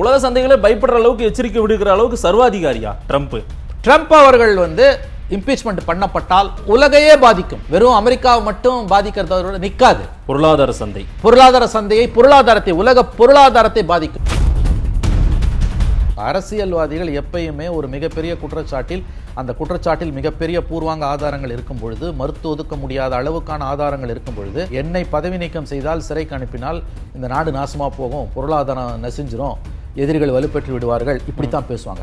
உலக சந்தைகளை பயப்படுற அளவுக்கு எச்சரிக்கை விடுக்கிற அளவுக்கு சர்வாதிகாரியா ட்ரம்ப் ட்ரம்ப் அவர்கள் வந்து இம்பீச்மெண்ட் பண்ணப்பட்டால் உலகையே பாதிக்கும் வெறும் அமெரிக்காவை மட்டும் பாதிக்கிறது நிற்காது பொருளாதார சந்தை பொருளாதார சந்தையை பொருளாதாரத்தை உலக பொருளாதாரத்தை பாதிக்கும் அரசியல்வாதிகள் எப்பயுமே ஒரு மிகப்பெரிய குற்றச்சாட்டில் அந்த குற்றச்சாட்டில் மிகப்பெரிய பூர்வாங்க ஆதாரங்கள் இருக்கும் பொழுது மறுத்து ஒதுக்க முடியாத அளவுக்கான ஆதாரங்கள் இருக்கும் பொழுது என்னை பதவி நீக்கம் செய்தால் சிறைக்கு அனுப்பினால் இந்த நாடு நாசமாக போகும் பொருளாதாரம் நசிஞ்சிரும் எதிரிகள் வலுப்பெற்று விடுவார்கள் இப்படித்தான் பேசுவாங்க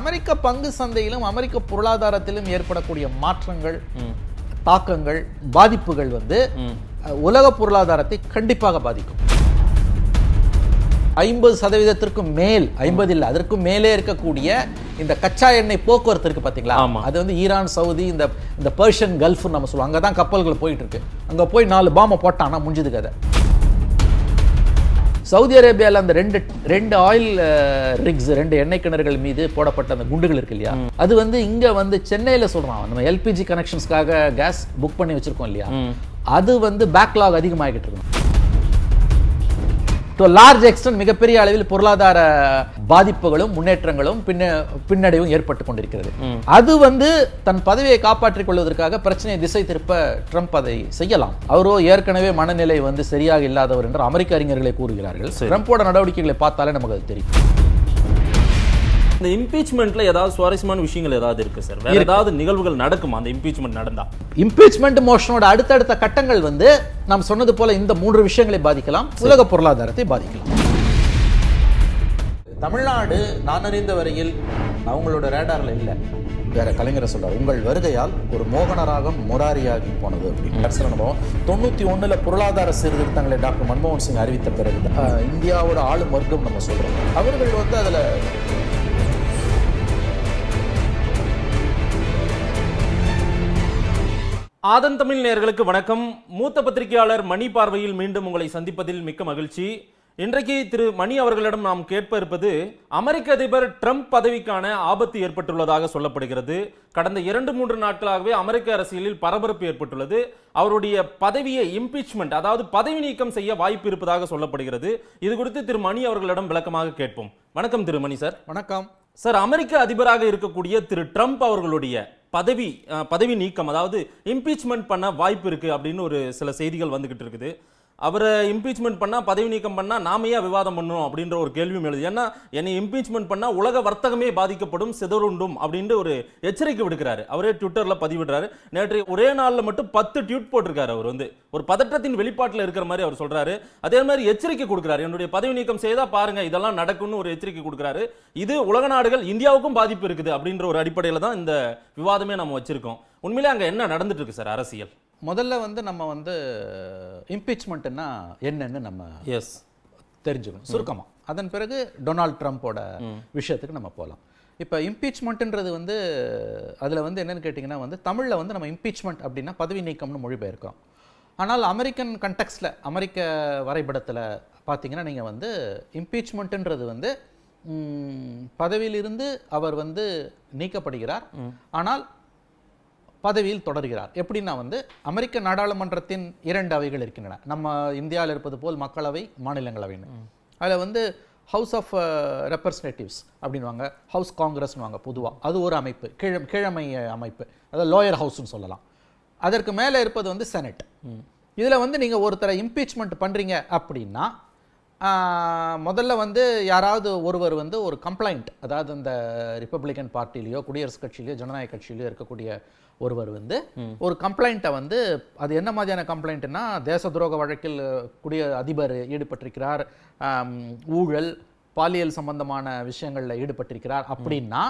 அமெரிக்க பங்கு சந்தையிலும் அமெரிக்க பொருளாதாரத்திலும் ஏற்படக்கூடிய மாற்றங்கள் தாக்கங்கள் பாதிப்புகள் வந்து உலக பொருளாதாரத்தை கண்டிப்பாக பாதிக்கும் ஐம்பது சதவீதத்திற்கும் மேல் ஐம்பது இல்லை அதற்கும் மேலே இருக்கக்கூடிய இந்த கச்சா எண்ணெய் போக்குவரத்து இருக்கு பார்த்தீங்களா அது வந்து ஈரான் சவுதி இந்த இந்த பர்ஷியன் கல்ஃப்னு நம்ம சொல்லுவோம் அங்கே தான் கப்பல்கள் போயிட்டு இருக்கு அங்கே போய் நாலு பாம்பை போட்டான்னா முடிஞ்சது கதை சவுதி அரேபியாவில் அந்த ரெண்டு ரெண்டு ஆயில் ரிக்ஸ் ரெண்டு எண்ணெய் கிணறுகள் மீது போடப்பட்ட அந்த குண்டுகள் இருக்கு இல்லையா அது வந்து இங்க வந்து சென்னையில் சொல்றான் நம்ம எல்பிஜி கனெக்ஷன்ஸ்க்காக கேஸ் புக் பண்ணி வச்சிருக்கோம் இல்லையா அது வந்து பேக்லாக் அதிகமாகிட்டு இருக்கும் டு லார்ஜ் எக்ஸ்டென்ட் மிகப்பெரிய அளவில் பொருளாதார பாதிப்புகளும் முன்னேற்றங்களும் பின்ன பின்னடைவும் ஏற்பட்டு கொண்டிருக்கிறது அது வந்து தன் பதவியை காப்பாற்றிக் கொள்வதற்காக பிரச்சனையை திசை திருப்ப ட்ரம்ப் அதை செய்யலாம் அவரோ ஏற்கனவே மனநிலை வந்து சரியாக இல்லாதவர் என்று அமெரிக்க அறிஞர்களை கூறுகிறார்கள் ட்ரம்போட நடவடிக்கைகளை பார்த்தாலே நமக்கு அது தெரியும் இந்த இம்பீச்மெண்ட்ல ஏதாவது சுவாரஸ்யமான விஷயங்கள் ஏதாவது இருக்கு சார் வேற ஏதாவது நிகழ்வுகள் நடக்குமா அந்த இம்பீச்மெண்ட் நடந்தா இம்பீச்மெண்ட் மோஷனோட அடுத்தடுத்த கட்டங்கள் வந்து நாம் சொன்னது போல இந்த மூன்று விஷயங்களை பாதிக்கலாம் உலக பொருளாதாரத்தை பாதிக்கலாம் தமிழ்நாடு நான் அறிந்த வரையில் அவங்களோட ரேடாரில் இல்லை வேற கலைஞரை சொல்றாரு உங்கள் வருகையால் ஒரு மோகன ராகம் முராரியாகி போனது அப்படின்னு அரசியல் அனுபவம் தொண்ணூத்தி ஒண்ணுல பொருளாதார சீர்திருத்தங்களை டாக்டர் மன்மோகன் சிங் அறிவித்த பிறகு இந்தியாவோட ஆளும் வர்க்கம் நம்ம சொல்றோம் அவர்கள் வந்து அதுல ஆதன் தமிழ் நேர்களுக்கு வணக்கம் மூத்த பத்திரிகையாளர் மணி பார்வையில் மீண்டும் உங்களை சந்திப்பதில் மிக்க மகிழ்ச்சி இன்றைக்கு திரு மணி அவர்களிடம் நாம் கேட்ப இருப்பது அமெரிக்க அதிபர் ட்ரம்ப் பதவிக்கான ஆபத்து ஏற்பட்டுள்ளதாக சொல்லப்படுகிறது கடந்த இரண்டு மூன்று நாட்களாகவே அமெரிக்க அரசியலில் பரபரப்பு ஏற்பட்டுள்ளது அவருடைய பதவியை இம்பீச்மெண்ட் அதாவது பதவி நீக்கம் செய்ய வாய்ப்பு இருப்பதாக சொல்லப்படுகிறது இது குறித்து திரு மணி அவர்களிடம் விளக்கமாக கேட்போம் வணக்கம் திரு மணி சார் வணக்கம் சார் அமெரிக்க அதிபராக இருக்கக்கூடிய திரு ட்ரம்ப் அவர்களுடைய பதவி பதவி நீக்கம் அதாவது இம்பீச்மெண்ட் பண்ண வாய்ப்பு இருக்குது அப்படின்னு ஒரு சில செய்திகள் வந்துக்கிட்டு இருக்குது அவரை இம்பீச்மெண்ட் பண்ணால் பதவி நீக்கம் பண்ணால் நாம ஏன் விவாதம் பண்ணணும் அப்படின்ற ஒரு கேள்வியும் எழுது ஏன்னா என்னை இம்பீச்மெண்ட் பண்ணால் உலக வர்த்தகமே பாதிக்கப்படும் சிதறுண்டும் அப்படின்ட்டு ஒரு எச்சரிக்கை விடுக்கிறாரு அவரே ட்விட்டரில் பதிவிடுறாரு நேற்று ஒரே நாளில் மட்டும் பத்து ட்யூட் போட்டிருக்காரு அவர் வந்து ஒரு பதற்றத்தின் வெளிப்பாட்டில் இருக்கிற மாதிரி அவர் சொல்கிறாரு அதே மாதிரி எச்சரிக்கை கொடுக்குறாரு என்னுடைய பதவி நீக்கம் செய்தால் பாருங்கள் இதெல்லாம் நடக்கும்னு ஒரு எச்சரிக்கை கொடுக்குறாரு இது உலக நாடுகள் இந்தியாவுக்கும் பாதிப்பு இருக்குது அப்படின்ற ஒரு அடிப்படையில் தான் இந்த விவாதமே நம்ம வச்சுருக்கோம் உண்மையிலே அங்கே என்ன நடந்துட்டு இருக்கு சார் அரசியல் முதல்ல வந்து நம்ம வந்து இம்பீச்மெண்ட்னா என்னன்னு நம்ம எஸ் தெரிஞ்சுக்கணும் சுருக்கமாக அதன் பிறகு டொனால்ட் ட்ரம்ப்போட விஷயத்துக்கு நம்ம போகலாம் இப்போ இம்பீச்மெண்ட்டுன்றது வந்து அதில் வந்து என்னென்னு கேட்டிங்கன்னா வந்து தமிழில் வந்து நம்ம இம்பீச்மெண்ட் அப்படின்னா பதவி நீக்கம்னு மொழிபெயர்க்கிறோம் ஆனால் அமெரிக்கன் கண்டெக்ஸில் அமெரிக்க வரைபடத்தில் பார்த்தீங்கன்னா நீங்கள் வந்து இம்பீச்மெண்ட்டுன்றது வந்து பதவியிலிருந்து அவர் வந்து நீக்கப்படுகிறார் ஆனால் பதவியில் தொடர்கிறார் எப்படின்னா வந்து அமெரிக்க நாடாளுமன்றத்தின் இரண்டு அவைகள் இருக்கின்றன நம்ம இந்தியாவில் இருப்பது போல் மக்களவை மாநிலங்களவைன்னு அதில் வந்து ஹவுஸ் ஆஃப் ரெப்ரசன்டேட்டிவ்ஸ் அப்படின்வாங்க ஹவுஸ் வாங்க பொதுவாக அது ஒரு அமைப்பு கீழ கீழமை அமைப்பு அதாவது லோயர் ஹவுஸ்னு சொல்லலாம் அதற்கு மேலே இருப்பது வந்து செனட் இதில் வந்து நீங்கள் ஒருத்தரை இம்பீச்மெண்ட் பண்ணுறீங்க அப்படின்னா முதல்ல வந்து யாராவது ஒருவர் வந்து ஒரு கம்ப்ளைண்ட் அதாவது இந்த ரிப்பப்ளிகன் பார்ட்டிலேயோ குடியரசுக் கட்சியிலையோ ஜனநாயக கட்சியிலையோ இருக்கக்கூடிய ஒருவர் வந்து ஒரு கம்ப்ளைண்ட்டை வந்து அது என்ன மாதிரியான கம்ப்ளைண்ட்டுன்னா தேச துரோக வழக்கில் கூடிய அதிபர் ஈடுபட்டிருக்கிறார் ஊழல் பாலியல் சம்பந்தமான விஷயங்களில் ஈடுபட்டிருக்கிறார் அப்படின்னா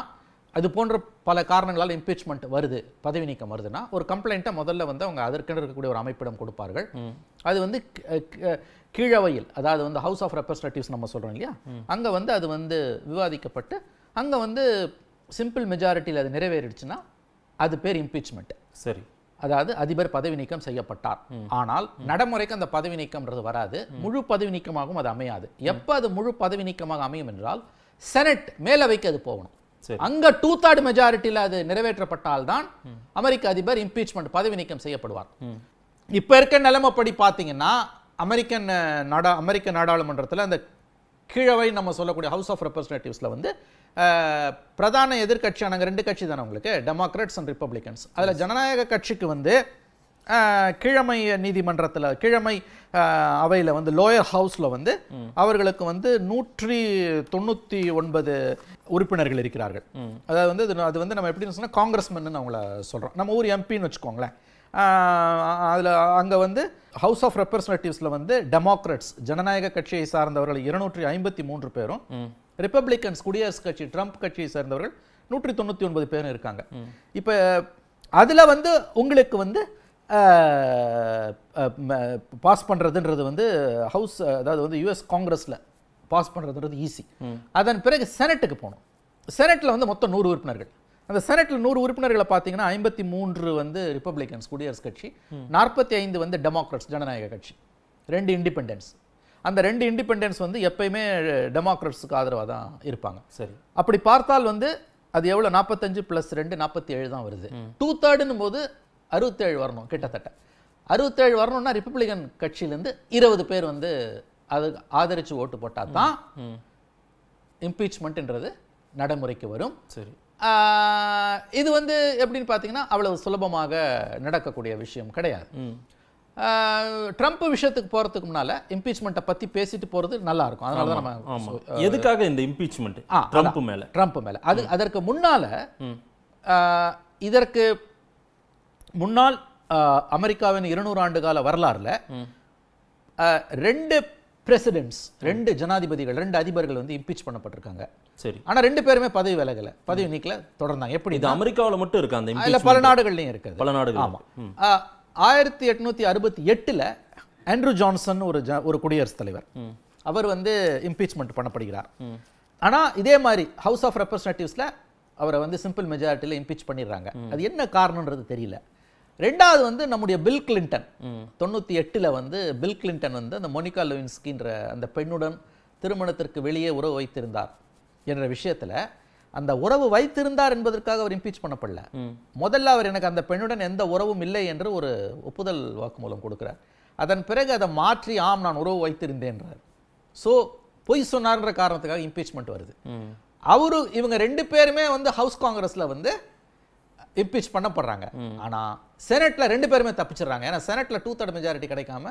அது போன்ற பல காரணங்களால் இம்பீச்மெண்ட் வருது பதவி நீக்கம் வருதுன்னா ஒரு கம்ப்ளைண்ட்டை முதல்ல வந்து அவங்க அதற்கென்று இருக்கக்கூடிய ஒரு அமைப்பிடம் கொடுப்பார்கள் அது வந்து கீழவையில் அதாவது வந்து ஹவுஸ் ஆஃப் ரெப்ரஸன்டேட்டிவ்ஸ் நம்ம சொல்கிறோம் இல்லையா அங்கே வந்து அது வந்து விவாதிக்கப்பட்டு அங்கே வந்து சிம்பிள் மெஜாரிட்டியில் அது நிறைவேறிடுச்சுன்னா அது பேர் இம்பீச்மெண்ட் சரி அதாவது அதிபர் பதவி நீக்கம் செய்யப்பட்டார் ஆனால் நடைமுறைக்கு அந்த பதவி நீக்கம்ன்றது வராது முழு பதவி நீக்கமாகவும் அது அமையாது எப்போ அது முழு பதவி நீக்கமாக அமையும் என்றால் செனட் மேலவைக்கு அது போகணும் அங்க டூ தேர்ட் மெஜாரிட்டியில் அது நிறைவேற்றப்பட்டால் தான் அமெரிக்க அதிபர் இம்பீச்மெண்ட் பதவி நீக்கம் செய்யப்படுவார் இப்போ இருக்க நிலைமைப்படி பார்த்தீங்கன்னா அமெரிக்கன் நாடா அமெரிக்க நாடாளுமன்றத்தில் அந்த கீழவை நம்ம சொல்லக்கூடிய ஹவுஸ் ஆஃப் ரெப்ரஸன்டேட்டிவ்ஸில் வந்து பிரதான எதிர்க்கட்சியான ரெண்டு கட்சி தானே உங்களுக்கு டெமோக்ராட்ஸ் அண்ட் ரிப்பப்ளிகன்ஸ் அதில் ஜனநாயக கட்சிக்கு வந்து கிழமை நீதிமன்றத்தில் கிழமை அவையில் வந்து லோயர் ஹவுஸில் வந்து அவர்களுக்கு வந்து நூற்றி தொண்ணூற்றி ஒன்பது உறுப்பினர்கள் இருக்கிறார்கள் அதாவது வந்து அது வந்து நம்ம எப்படின்னு சொன்னால் காங்கிரஸ்மென்னு அவங்கள சொல்கிறோம் நம்ம ஊர் எம்பின்னு வச்சுக்கோங்களேன் அதில் அங்கே வந்து ஹவுஸ் ஆஃப் ரெப்ரஸன்டேட்டிவ்ஸில் வந்து டெமோக்ரட்ஸ் ஜனநாயக கட்சியை சார்ந்தவர்கள் இருநூற்றி ஐம்பத்தி மூன்று பேரும் ரிப்பப்ளிகன்ஸ் குடியரசுக் கட்சி ட்ரம்ப் கட்சியை சேர்ந்தவர்கள் நூற்றி தொண்ணூற்றி ஒன்பது பேரும் இருக்காங்க இப்போ அதில் வந்து உங்களுக்கு வந்து பாஸ் பண்ணுறதுன்றது வந்து ஹவுஸ் அதாவது வந்து யுஎஸ் காங்கிரஸில் பாஸ் பண்ணுறதுன்றது ஈஸி அதன் பிறகு செனட்டுக்கு போகணும் செனட்டில் வந்து மொத்தம் நூறு உறுப்பினர்கள் அந்த செனட்டில் நூறு உறுப்பினர்களை பார்த்தீங்கன்னா ஐம்பத்தி மூன்று வந்து ரிப்பப்ளிகன்ஸ் குடியரசு கட்சி நாற்பத்தி ஐந்து வந்து டெமோக்ராட்ஸ் ஜனநாயக கட்சி ரெண்டு இண்டிபெண்டன்ஸ் அந்த ரெண்டு இண்டிபெண்டன்ஸ் வந்து எப்பயுமே டெமோக்ராட்ஸுக்கு ஆதரவாக தான் இருப்பாங்க சரி அப்படி பார்த்தால் வந்து அது எவ்வளோ நாற்பத்தஞ்சு ப்ளஸ் ரெண்டு நாற்பத்தி ஏழு தான் வருது டூ தேர்டுன்னு போது அறுபத்தேழு வரணும் கிட்டத்தட்ட அறுபத்தேழு வரணும்னா ரிப்பப்ளிகன் கட்சியிலேருந்து இருபது பேர் வந்து அது ஆதரித்து ஓட்டு போட்டால் தான் இம்பீச்மெண்ட்ன்றது நடைமுறைக்கு வரும் சரி இது வந்து எப்படின்னு பார்த்தீங்கன்னா அவ்வளவு சுலபமாக நடக்கக்கூடிய விஷயம் கிடையாது ட்ரம்ப் விஷயத்துக்கு போகிறதுக்கு முன்னால் இம்பீச்மெண்ட்டை பற்றி பேசிட்டு போகிறது நல்லா இருக்கும் அதனால தான் நம்ம எதுக்காக இந்த இம்பீச்மெண்ட் ட்ரம்ப் மேலே ட்ரம்ப் மேலே அது அதற்கு முன்னால் இதற்கு முன்னால் அமெரிக்காவின் இருநூறு ஆண்டு கால வரலாறில் ரெண்டு பிரசிடென்ட்ஸ் ரெண்டு ஜனாதிபதிகள் ரெண்டு அதிபர்கள் வந்து இம்பீச் பண்ணப்பட்டிருக்காங்க சரி ஆனால் ரெண்டு பேருமே பதவி விலகல பதவி நீக்கல தொடர்ந்தாங்க எப்படி இது அமெரிக்காவில் மட்டும் இருக்கு அந்த இல்லை பல நாடுகள்லையும் இருக்குது பல நாடுகள் ஆமாம் ஆயிரத்தி எட்நூத்தி அறுபத்தி எட்டுல ஆண்ட்ரூ ஜான்சன் ஒரு ஒரு குடியரசுத் தலைவர் அவர் வந்து இம்பீச்மெண்ட் பண்ணப்படுகிறார் ஆனால் இதே மாதிரி ஹவுஸ் ஆஃப் ரெப்ரஸன்டேட்டிவ்ஸில் அவரை வந்து சிம்பிள் மெஜாரிட்டியில் இம்பீச் பண்ணிடுறாங்க அது என்ன காரணன்றது தெரியல ரெண்டாவது வந்து நம்முடைய பில் கிளின்டன் தொண்ணூற்றி எட்டில் வந்து பில் கிளின்டன் வந்து அந்த மோனிகா லெவின்ஸ்கின்ற அந்த பெண்ணுடன் திருமணத்திற்கு வெளியே உறவு வைத்திருந்தார் என்ற விஷயத்தில் அந்த உறவு வைத்திருந்தார் என்பதற்காக அவர் இம்பீச் பண்ணப்படல முதல்ல அவர் எனக்கு அந்த பெண்ணுடன் எந்த உறவும் இல்லை என்று ஒரு ஒப்புதல் வாக்குமூலம் கொடுக்கிறார் அதன் பிறகு அதை மாற்றி ஆம் நான் உறவு வைத்திருந்தேன்றார் ஸோ பொய் சொன்னார்ன்ற காரணத்துக்காக இம்பீச்மெண்ட் வருது அவரு இவங்க ரெண்டு பேருமே வந்து ஹவுஸ் காங்கிரஸில் வந்து இம்பீச் பண்ணப்படுறாங்க ஆனால் செனட்டில் ரெண்டு பேருமே தப்பிச்சிடுறாங்க ஏன்னா செனட்டில் டூ தேர்ட் மெஜாரிட்டி கிடைக்காம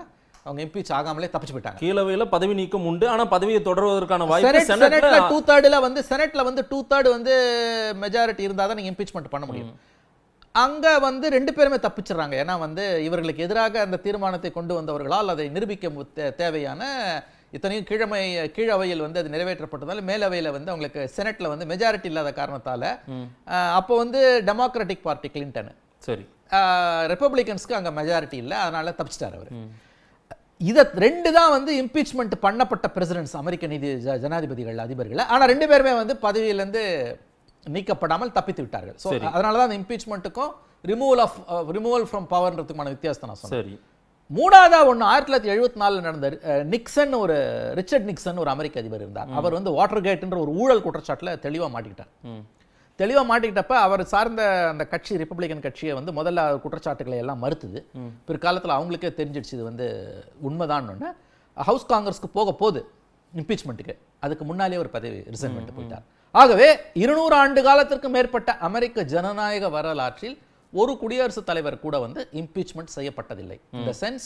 அவங்க இம்பீச் ஆகாமலே தப்பிச்சு போயிட்டாங்க கீழவையில் பதவி நீக்கம் உண்டு ஆனால் பதவியை தொடர்வதற்கான வாய்ப்பு செனட்ல டூ தேர்ட்ல வந்து செனட்ல வந்து டூ தேர்ட் வந்து மெஜாரிட்டி இருந்தால் தான் நீங்கள் இம்பீச்மெண்ட் பண்ண முடியும் அங்கே வந்து ரெண்டு பேருமே தப்பிச்சிடுறாங்க ஏன்னா வந்து இவர்களுக்கு எதிராக அந்த தீர்மானத்தை கொண்டு வந்தவர்களால் அதை நிரூபிக்க தேவையான இத்தனையும் கீழமை கீழவையில் வந்து அது நிறைவேற்றப்பட்டதால மேலவையில் வந்து அவங்களுக்கு செனட்டில் வந்து மெஜாரிட்டி இல்லாத காரணத்தால் அப்போ வந்து டெமோக்ராட்டிக் பார்ட்டி கிளின்டனு சரி ரிப்பப்ளிகன்ஸ்க்கு அங்கே மெஜாரிட்டி இல்லை அதனால தப்பிச்சிட்டார் அவர் இதை ரெண்டு தான் வந்து இம்பீச்மெண்ட் பண்ணப்பட்ட பிரசிடென்ட்ஸ் அமெரிக்க நீதி ஜனாதிபதிகள் அதிபர்கள் ஆனால் ரெண்டு பேருமே வந்து பதவியிலேருந்து நீக்கப்படாமல் தப்பித்து விட்டார்கள் ஸோ அதனால தான் அந்த இம்பீச்மெண்ட்டுக்கும் ரிமூவல் ஆஃப் ரிமூவல் ஃப்ரம் பவர்ன்றதுக்குமான வித்தியாசம் நான் சரி மூணாவதாக ஒன்று ஆயிரத்தி தொள்ளாயிரத்தி எழுபத்தி நாலில் நடந்த நிக்சன் ஒரு ரிச்சர்ட் நிக்சன் ஒரு அமெரிக்க அதிபர் இருந்தார் அவர் வந்து வாட்டர் கேட்ன்ற ஒரு ஊழல் குற்றச்சாட்டில் தெளிவாக மாட்டிக்கிட்டார் தெளிவாக மாட்டிக்கிட்டப்ப அவர் சார்ந்த அந்த கட்சி ரிப்பப்ளிகன் கட்சியை வந்து முதல்ல குற்றச்சாட்டுகளை எல்லாம் மறுத்துது பிற்காலத்தில் அவங்களுக்கே தெரிஞ்சிடுச்சு இது வந்து உண்மைதான் ஒன்று ஹவுஸ் காங்கிரஸ்க்கு போக போது இம்பீச்மெண்ட்டுக்கு அதுக்கு முன்னாலே ஒரு பதவி ரிசைன்மெண்ட் போயிட்டார் ஆகவே இருநூறு ஆண்டு காலத்திற்கு மேற்பட்ட அமெரிக்க ஜனநாயக வரலாற்றில் ஒரு குடியரசுத் தலைவர் கூட வந்து இம்பீச்மெண்ட் செய்யப்பட்டதில்லை இந்த சென்ஸ்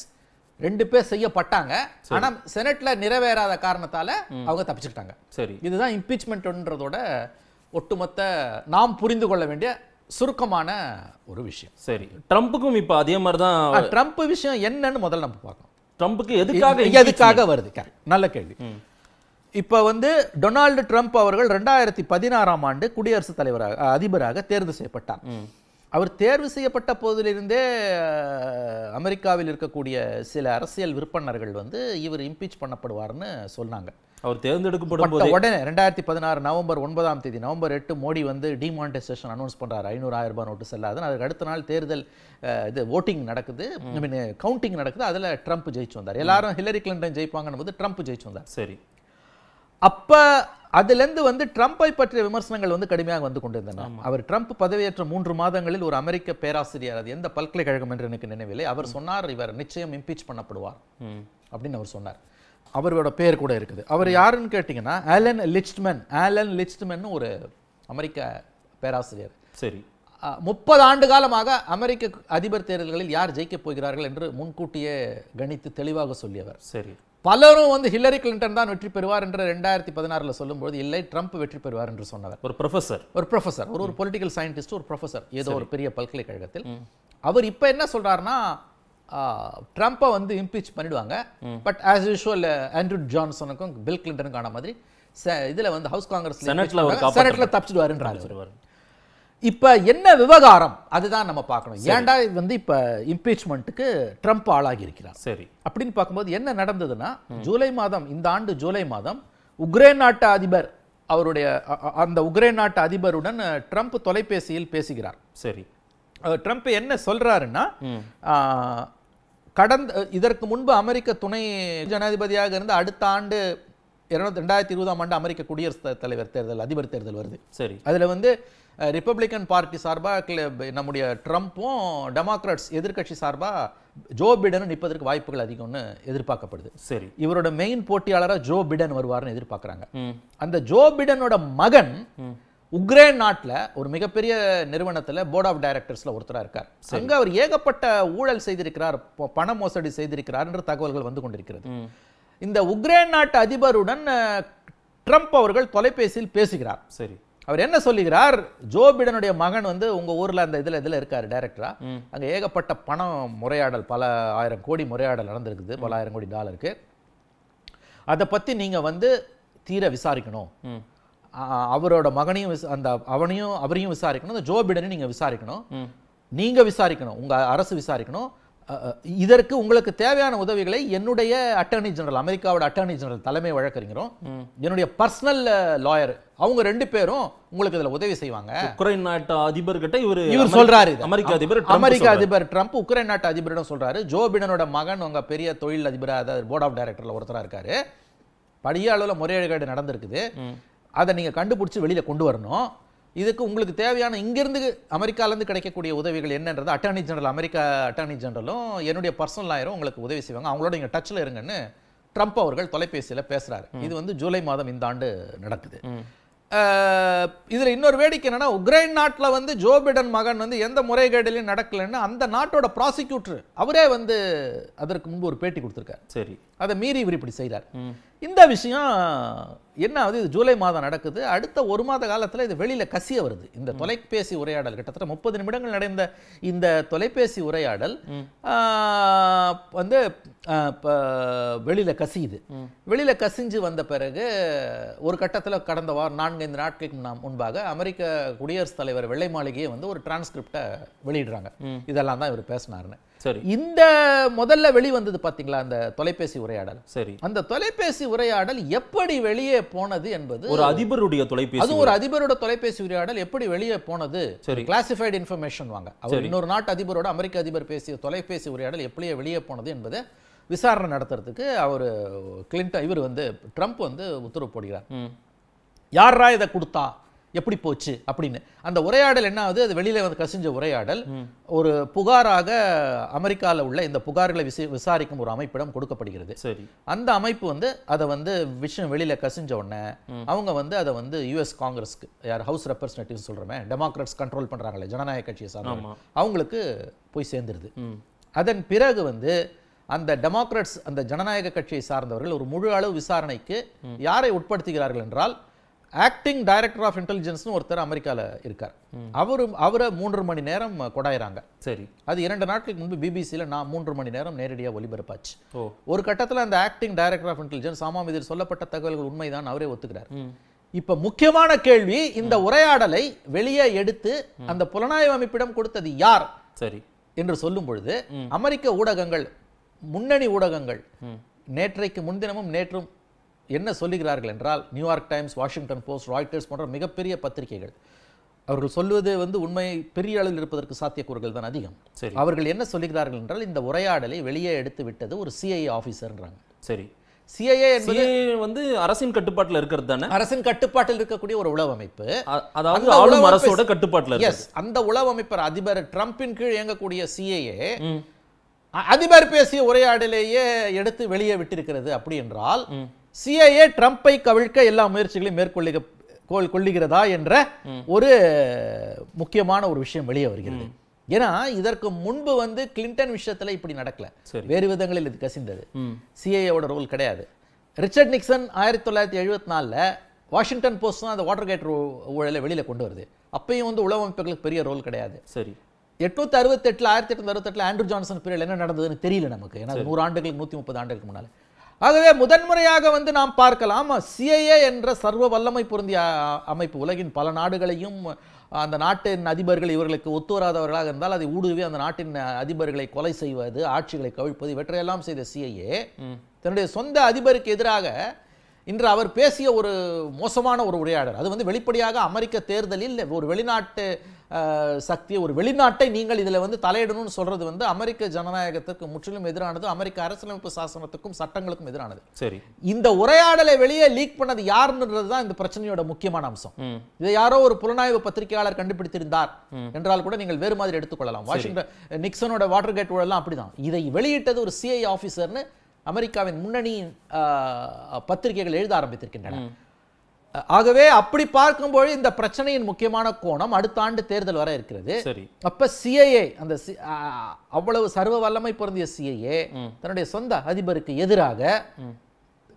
ரெண்டு பேர் செய்யப்பட்டாங்க ஆனா செனட்ல நிறைவேறாத காரணத்தால அவங்க தப்பிச்சுக்கிட்டாங்க சரி இதுதான் இம்பீச்மெண்ட்ன்றதோட ஒட்டுமொத்த நாம் புரிந்து கொள்ள வேண்டிய சுருக்கமான ஒரு விஷயம் சரி ட்ரம்ப்புக்கும் இப்போ அதே மாதிரி தான் ட்ரம்ப் விஷயம் என்னன்னு முதல்ல நம்ம பார்க்கணும் ட்ரம்ப்புக்கு எதுக்காக எதுக்காக வருது நல்ல கேள்வி இப்போ வந்து டொனால்டு ட்ரம்ப் அவர்கள் ரெண்டாயிரத்தி பதினாறாம் ஆண்டு குடியரசுத் தலைவராக அதிபராக தேர்வு செய்யப்பட்டார் அவர் தேர்வு செய்யப்பட்ட போதிலிருந்தே அமெரிக்காவில் இருக்கக்கூடிய சில அரசியல் விற்பனர்கள் வந்து இவர் இம்பீச் பண்ணப்படுவார்னு சொன்னாங்க அவர் தேர்ந்தெடுக்கப்படும் போது உடனே ரெண்டாயிரத்தி பதினாறு நவம்பர் ஒன்பதாம் தேதி நவம்பர் எட்டு மோடி வந்து டிமானிட்டைசேஷன் அனௌன்ஸ் பண்ணுறாரு ஆயிரம் ரூபாய் நோட்டு செல்லாதுன்னு அதுக்கு அடுத்த நாள் தேர்தல் இது ஓட்டிங் நடக்குது ஐ மீன் கவுண்டிங் நடக்குது அதில் ட்ரம்ப் ஜெயிச்சு வந்தார் எல்லாரும் ஹிலரி கிளின்டன் ஜெயிப்பாங்கன்னு போது ட்ரம்ப் ஜெயிச்சு வந்தார் சரி அப்போ அதுலேருந்து வந்து ட்ரம்ப்பை பற்றிய விமர்சனங்கள் வந்து கடுமையாக வந்து கொண்டிருந்தன அவர் ட்ரம்ப் பதவியேற்ற மூன்று மாதங்களில் ஒரு அமெரிக்க பேராசிரியர் அது எந்த பல்கலைக்கழகம் என்று எனக்கு நினைவில்லை அவர் சொன்னார் இவர் நிச்சயம் இம்பீச் பண்ணப்படுவார் அப்படின்னு அவர் சொன்னார் அவரோட பேர் கூட இருக்குது அவர் யாருன்னு கேட்டிங்கன்னா ஆலன் லிச்ட்மன் ஆலன் லிச்ட்மன் ஒரு அமெரிக்க பேராசிரியர் சரி முப்பது ஆண்டு காலமாக அமெரிக்க அதிபர் தேர்தல்களில் யார் ஜெயிக்கப் போகிறார்கள் என்று முன்கூட்டியே கணித்து தெளிவாக சொல்லியவர் சரி பலரும் வந்து ஹில்லரி கிளின்டன் தான் வெற்றி பெறுவார் என்று ரெண்டாயிரத்தி பதினாறில் சொல்லும்போது இல்லை ட்ரம்ப் வெற்றி பெறுவார் என்று சொன்னவர் ஒரு ப்ரொஃபஸர் ஒரு ப்ரொஃபஸர் ஒரு ஒரு பொலிட்டிக்கல் சயின்டிஸ்ட் ஒரு ப்ரொஃபஸர் ஏதோ ஒரு பெரிய பல்கலைக்கழகத்தில் அவர் இப்போ என்ன சொல்கிறாருன்னா ட்ரம்ப்பை வந்து இம்பீச் பண்ணிடுவாங்க பட் ஆஸ் யூஷுவல் ஆண்ட்ரூ ஜான்சனுக்கும் பில் கிளின்டனுக்கான மாதிரி இதில் வந்து ஹவுஸ் காங்கிரஸ் தப்பிச்சுடுவாருன்றாரு இப்போ என்ன விவகாரம் அதுதான் நம்ம பார்க்கணும் ஏன்டா இது வந்து இப்போ இம்பீச்மெண்ட்டுக்கு ட்ரம்ப் ஆளாகி இருக்கிறார் சரி அப்படின்னு பார்க்கும்போது என்ன நடந்ததுன்னா ஜூலை மாதம் இந்த ஆண்டு ஜூலை மாதம் உக்ரைன் நாட்டு அதிபர் அவருடைய அந்த உக்ரைன் நாட்டு அதிபருடன் ட்ரம்ப் தொலைபேசியில் பேசுகிறார் சரி ட்ரம்ப் என்ன சொல்றாருன்னா கடந்த இதற்கு முன்பு அமெரிக்க துணை ஜனாதிபதியாக இருந்த அடுத்த ஆண்டு இரநூத்தி ரெண்டாயிரத்தி இருபதாம் ஆண்டு அமெரிக்க குடியரசுத் தலைவர் தேர்தல் அதிபர் தேர்தல் வருது சரி அதில் வந்து ரிப்பப்ளிக்கன் பார்ட்டி சார்பாக நம்முடைய ட்ரம்ப்பும் டெமோக்ராட்ஸ் எதிர்கட்சி சார்பாக ஜோ பிடனும் நிற்பதற்கு வாய்ப்புகள் அதிகம்னு எதிர்பார்க்கப்படுது சரி இவரோட மெயின் போட்டியாளராக ஜோ பிடன் வருவார்னு எதிர்பார்க்குறாங்க அந்த ஜோ பிடனோட மகன் உக்ரைன் நாட்டில் ஒரு மிகப்பெரிய நிறுவனத்தில் போர்ட் ஆஃப் டைரக்டர்ஸில் ஒருத்தராக இருக்கார் அங்கே அவர் ஏகப்பட்ட ஊழல் செய்திருக்கிறார் பண மோசடி செய்திருக்கிறார் என்ற தகவல்கள் வந்து கொண்டிருக்கிறது இந்த உக்ரைன் நாட்டு அதிபருடன் ட்ரம்ப் அவர்கள் தொலைபேசியில் பேசுகிறார் சரி அவர் என்ன சொல்லுகிறார் ஜோ பிடனுடைய மகன் வந்து உங்க ஊர்ல அந்த இதுல இதுல இருக்காரு டைரக்டரா அங்க ஏகப்பட்ட பணம் முறையாடல் பல ஆயிரம் கோடி முறையாடல் நடந்திருக்குது பல ஆயிரம் கோடி டாலருக்கு அதை பத்தி நீங்க வந்து தீர விசாரிக்கணும் அவரோட மகனையும் அந்த அவனையும் அவரையும் விசாரிக்கணும் அந்த ஜோ பிடனையும் நீங்க விசாரிக்கணும் நீங்க விசாரிக்கணும் உங்க அரசு விசாரிக்கணும் இதற்கு உங்களுக்கு தேவையான உதவிகளை என்னுடைய அட்டர்னி ஜெனரல் அமெரிக்காவோட அட்டர்னி ஜெனரல் தலைமை வழக்கறிஞரும் என்னுடைய பர்சனல் லாயர் அவங்க ரெண்டு பேரும் உங்களுக்கு இதுல உதவி செய்வாங்க உக்ரைன் நாட்டு அதிபர்கிட்ட இவர் இவர் சொல்றாரு அமெரிக்க அதிபர் அமெரிக்க அதிபர் ட்ரம்ப் உக்ரைன் நாட்டு அதிபரிடம் சொல்றாரு ஜோ பிடனோட மகன் உங்க பெரிய தொழில் அதிபராக அதாவது போர்ட் ஆஃப் டைரக்டர்ல ஒருத்தராக இருக்காரு படிய அளவில் முறையீடு நடந்திருக்குது அதை நீங்க கண்டுபிடிச்சி வெளியில கொண்டு வரணும் இதுக்கு உங்களுக்கு தேவையான இங்கேருந்து அமெரிக்காலேருந்து கிடைக்கக்கூடிய உதவிகள் என்னன்றது அட்டார்னி ஜெனரல் அமெரிக்கா அட்டார்னி ஜெனரலும் என்னுடைய பர்சனல் லாயரும் உங்களுக்கு உதவி செய்வாங்க அவங்களோட இங்கே டச்சில் இருங்கன்னு ட்ரம்ப் அவர்கள் தொலைபேசியில் பேசுகிறாரு இது வந்து ஜூலை மாதம் இந்த ஆண்டு நடக்குது இதில் இன்னொரு வேடிக்கை என்னென்னா உக்ரைன் நாட்டில் வந்து ஜோ பிடன் மகன் வந்து எந்த முறைகேடுலையும் நடக்கலைன்னு அந்த நாட்டோட ப்ராசிக்யூட்டர் அவரே வந்து அதற்கு முன்பு ஒரு பேட்டி கொடுத்துருக்காரு சரி அதை மீறி இவர் இப்படி செய்கிறார் இந்த விஷயம் என்ன ஆகுது இது ஜூலை மாதம் நடக்குது அடுத்த ஒரு மாத காலத்தில் இது வெளியில் கசிய வருது இந்த தொலைபேசி உரையாடல் கிட்டத்தட்ட முப்பது நிமிடங்கள் நடந்த இந்த தொலைபேசி உரையாடல் வந்து வெளியில் கசியுது வெளியில் கசிஞ்சு வந்த பிறகு ஒரு கட்டத்தில் கடந்த வாரம் நான்கைந்து நாட்களுக்கு நாம் முன்பாக அமெரிக்க குடியரசுத் தலைவர் வெள்ளை மாளிகையை வந்து ஒரு டிரான்ஸ்கிரிப்டை வெளியிடுறாங்க இதெல்லாம் தான் இவர் பேசினார்னு சரி இந்த முதல்ல வெளிவந்தது பார்த்தீங்களா அந்த தொலைபேசி உரையாடல் சரி அந்த தொலைபேசி உரையாடல் எப்படி வெளியே போனது என்பது ஒரு அதிபருடைய தொலைபேசி அது ஒரு அதிபரோட தொலைபேசி உரையாடல் எப்படி வெளியே போனது சரி கிளாசிஃபைடு இன்ஃபர்மேஷன் வாங்க அவர் இன்னொரு நாட்டு அதிபரோட அமெரிக்க அதிபர் பேசிய தொலைபேசி உரையாடல் எப்படியே வெளியே போனது என்பது விசாரணை நடத்துறதுக்கு அவர் கிளின்டன் இவர் வந்து ட்ரம்ப் வந்து உத்தரவு போடுகிறார் யாரா இதை கொடுத்தா எப்படி போச்சு அப்படின்னு அந்த உரையாடல் என்ன ஆகுது அது வெளியில வந்து கசிஞ்ச உரையாடல் ஒரு புகாராக அமெரிக்காவில் உள்ள இந்த புகார்களை விசி விசாரிக்கும் ஒரு அமைப்பிடம் கொடுக்கப்படுகிறது சரி அந்த அமைப்பு வந்து அதை வந்து விஷயம் வெளியில கசிஞ்ச உடனே அவங்க வந்து அதை வந்து யூஎஸ் காங்கிரஸ்க்கு யார் ஹவுஸ் ரெப்ரஸன்டேட்டிவ் சொல்கிறோமே டெமோக்ராட்ஸ் கண்ட்ரோல் பண்றாங்களே ஜனநாயக கட்சியை சார் அவங்களுக்கு போய் சேர்ந்துருது அதன் பிறகு வந்து அந்த டெமோக்ராட்ஸ் அந்த ஜனநாயக கட்சியை சார்ந்தவர்கள் ஒரு முழு அளவு விசாரணைக்கு யாரை உட்படுத்துகிறார்கள் என்றால் ஆக்டிங் டைரக்டர் ஆஃப் இன்டெலிஜென்ஸ்னு ஒருத்தர் அமெரிக்காவில் இருக்கார் அவரும் அவரை மூன்று மணி நேரம் கொடாயிராங்க சரி அது இரண்டு நாட்களுக்கு முன்பு பிபிசியில் நான் மூன்று மணி நேரம் நேரடியாக ஒலிபரப்பாச்சு ஒரு கட்டத்தில் அந்த ஆக்டிங் டைரக்டர் ஆஃப் இன்டெலிஜென்ஸ் ஆமாம் இதில் சொல்லப்பட்ட தகவல்கள் உண்மைதான் அவரே ஒத்துக்கிறார் இப்ப முக்கியமான கேள்வி இந்த உரையாடலை வெளியே எடுத்து அந்த புலனாய்வு அமைப்பிடம் கொடுத்தது யார் சரி என்று சொல்லும் பொழுது அமெரிக்க ஊடகங்கள் முன்னணி ஊடகங்கள் நேற்றைக்கு முன்தினமும் நேற்றும் என்ன சொல்லுகிறார்கள் என்றால் New York Times Washington Post Reuters போன்ற மிகப்பெரிய பத்திரிகைகள் அவர்கள் சொல்வது வந்து உண்மை பெரிய அளவில் இருப்பதற்கு சாத்தியக்கூறுகள் தான் அதிகம் சரி அவர்கள் என்ன சொல்லுகிறார்கள் என்றால் இந்த உரையாடலை வெளியே எடுத்து விட்டது ஒரு சிஐஏ ஆஃபீஸர்ன்றாங்க சரி சிஐஏ என்பது வந்து அரசின் கட்டுப்பாட்டில் இருக்கிறது தானே அரசின் கட்டுப்பாட்டில் இருக்கக்கூடிய ஒரு உளவு அமைப்பு அதாவது ஆளும் அரசோட கட்டுப்பாட்டில் எஸ் அந்த உளவு அதிபர் டிரம்பின் கீழ் இயங்கக்கூடிய சிஐஏ அதிபர் பேசிய உரையாடலேயே எடுத்து வெளியே விட்டிருக்கிறது அப்படி என்றால் சிஐஏ ட்ரம்ப்பை கவிழ்க்க எல்லா முயற்சிகளையும் மேற்கொள்ள கொள்ளுகிறதா என்ற ஒரு முக்கியமான ஒரு விஷயம் வெளியே வருகிறது ஏன்னா இதற்கு முன்பு வந்து கிளின்டன் விஷயத்துல இப்படி நடக்கல வேறு விதங்களில் இது கசிந்தது சிஐஏவோட ரோல் கிடையாது ரிச்சர்ட் நிக்சன் ஆயிரத்தி தொள்ளாயிரத்தி எழுபத்தி நாலில் வாஷிங்டன் போஸ்ட் தான் அந்த வாட்டர் கேட் ஊழலை வெளியில் கொண்டு வருது அப்பயும் வந்து உளவு அமைப்புகளுக்கு பெரிய ரோல் கிடையாது சரி எட்நூத்தி அறுபத்தெட்டுல ஆயிரத்தி எட்நூத்தி அறுபத்தெட்டுல ஆண்ட்ரூ ஜான்சன் பீரியட் என்ன நடந்ததுன்னு தெரியல நமக்கு ஏன்னா நூறு ஆண்டுகளுக்கு நூற்றி முப்பது ஆண்டுகளுக்கு முன்னால் ஆகவே முதன்முறையாக வந்து நாம் பார்க்கலாம் சிஐஏ என்ற சர்வ வல்லமை பொருந்திய அமைப்பு உலகின் பல நாடுகளையும் அந்த நாட்டின் அதிபர்கள் இவர்களுக்கு ஒத்துவராதவர்களாக இருந்தால் அதை ஊடுருவி அந்த நாட்டின் அதிபர்களை கொலை செய்வது ஆட்சிகளை கவிழ்ப்பது இவற்றையெல்லாம் செய்த சிஐஏ தன்னுடைய சொந்த அதிபருக்கு எதிராக இன்று அவர் பேசிய ஒரு மோசமான ஒரு உரையாடல் அது வந்து வெளிப்படையாக அமெரிக்க தேர்தலில் ஒரு வெளிநாட்டு சக்தி ஒரு வெளிநாட்டை நீங்கள் இதில் வந்து தலையிடணும்னு சொல்றது வந்து அமெரிக்க ஜனநாயகத்திற்கு முற்றிலும் எதிரானது அமெரிக்க அரசியலமைப்பு சாசனத்துக்கும் சட்டங்களுக்கும் எதிரானது சரி இந்த உரையாடலை வெளியே லீக் பண்ணது யாருன்றது தான் இந்த பிரச்சனையோட முக்கியமான அம்சம் இதை யாரோ ஒரு புலனாய்வு பத்திரிகையாளர் கண்டுபிடித்திருந்தார் என்றால் கூட நீங்கள் வேறு மாதிரி எடுத்துக்கொள்ளலாம் வாஷிங்டன் நிக்சனோட வாட்டர் கேட் ஊழலாம் அப்படிதான் இதை வெளியிட்டது ஒரு சிஐ ஆஃபீஸர்னு அமெரிக்காவின் முன்னணி பத்திரிகைகள் எழுத ஆரம்பித்திருக்கின்றன ஆகவே அப்படி பார்க்கும்போது இந்த பிரச்சனையின் முக்கியமான கோணம் அடுத்த ஆண்டு தேர்தல் வர இருக்கிறது அப்ப சிஐஏ அந்த அவ்வளவு சர்வ வல்லமை பொருந்திய சிஐஏ தன்னுடைய சொந்த அதிபருக்கு எதிராக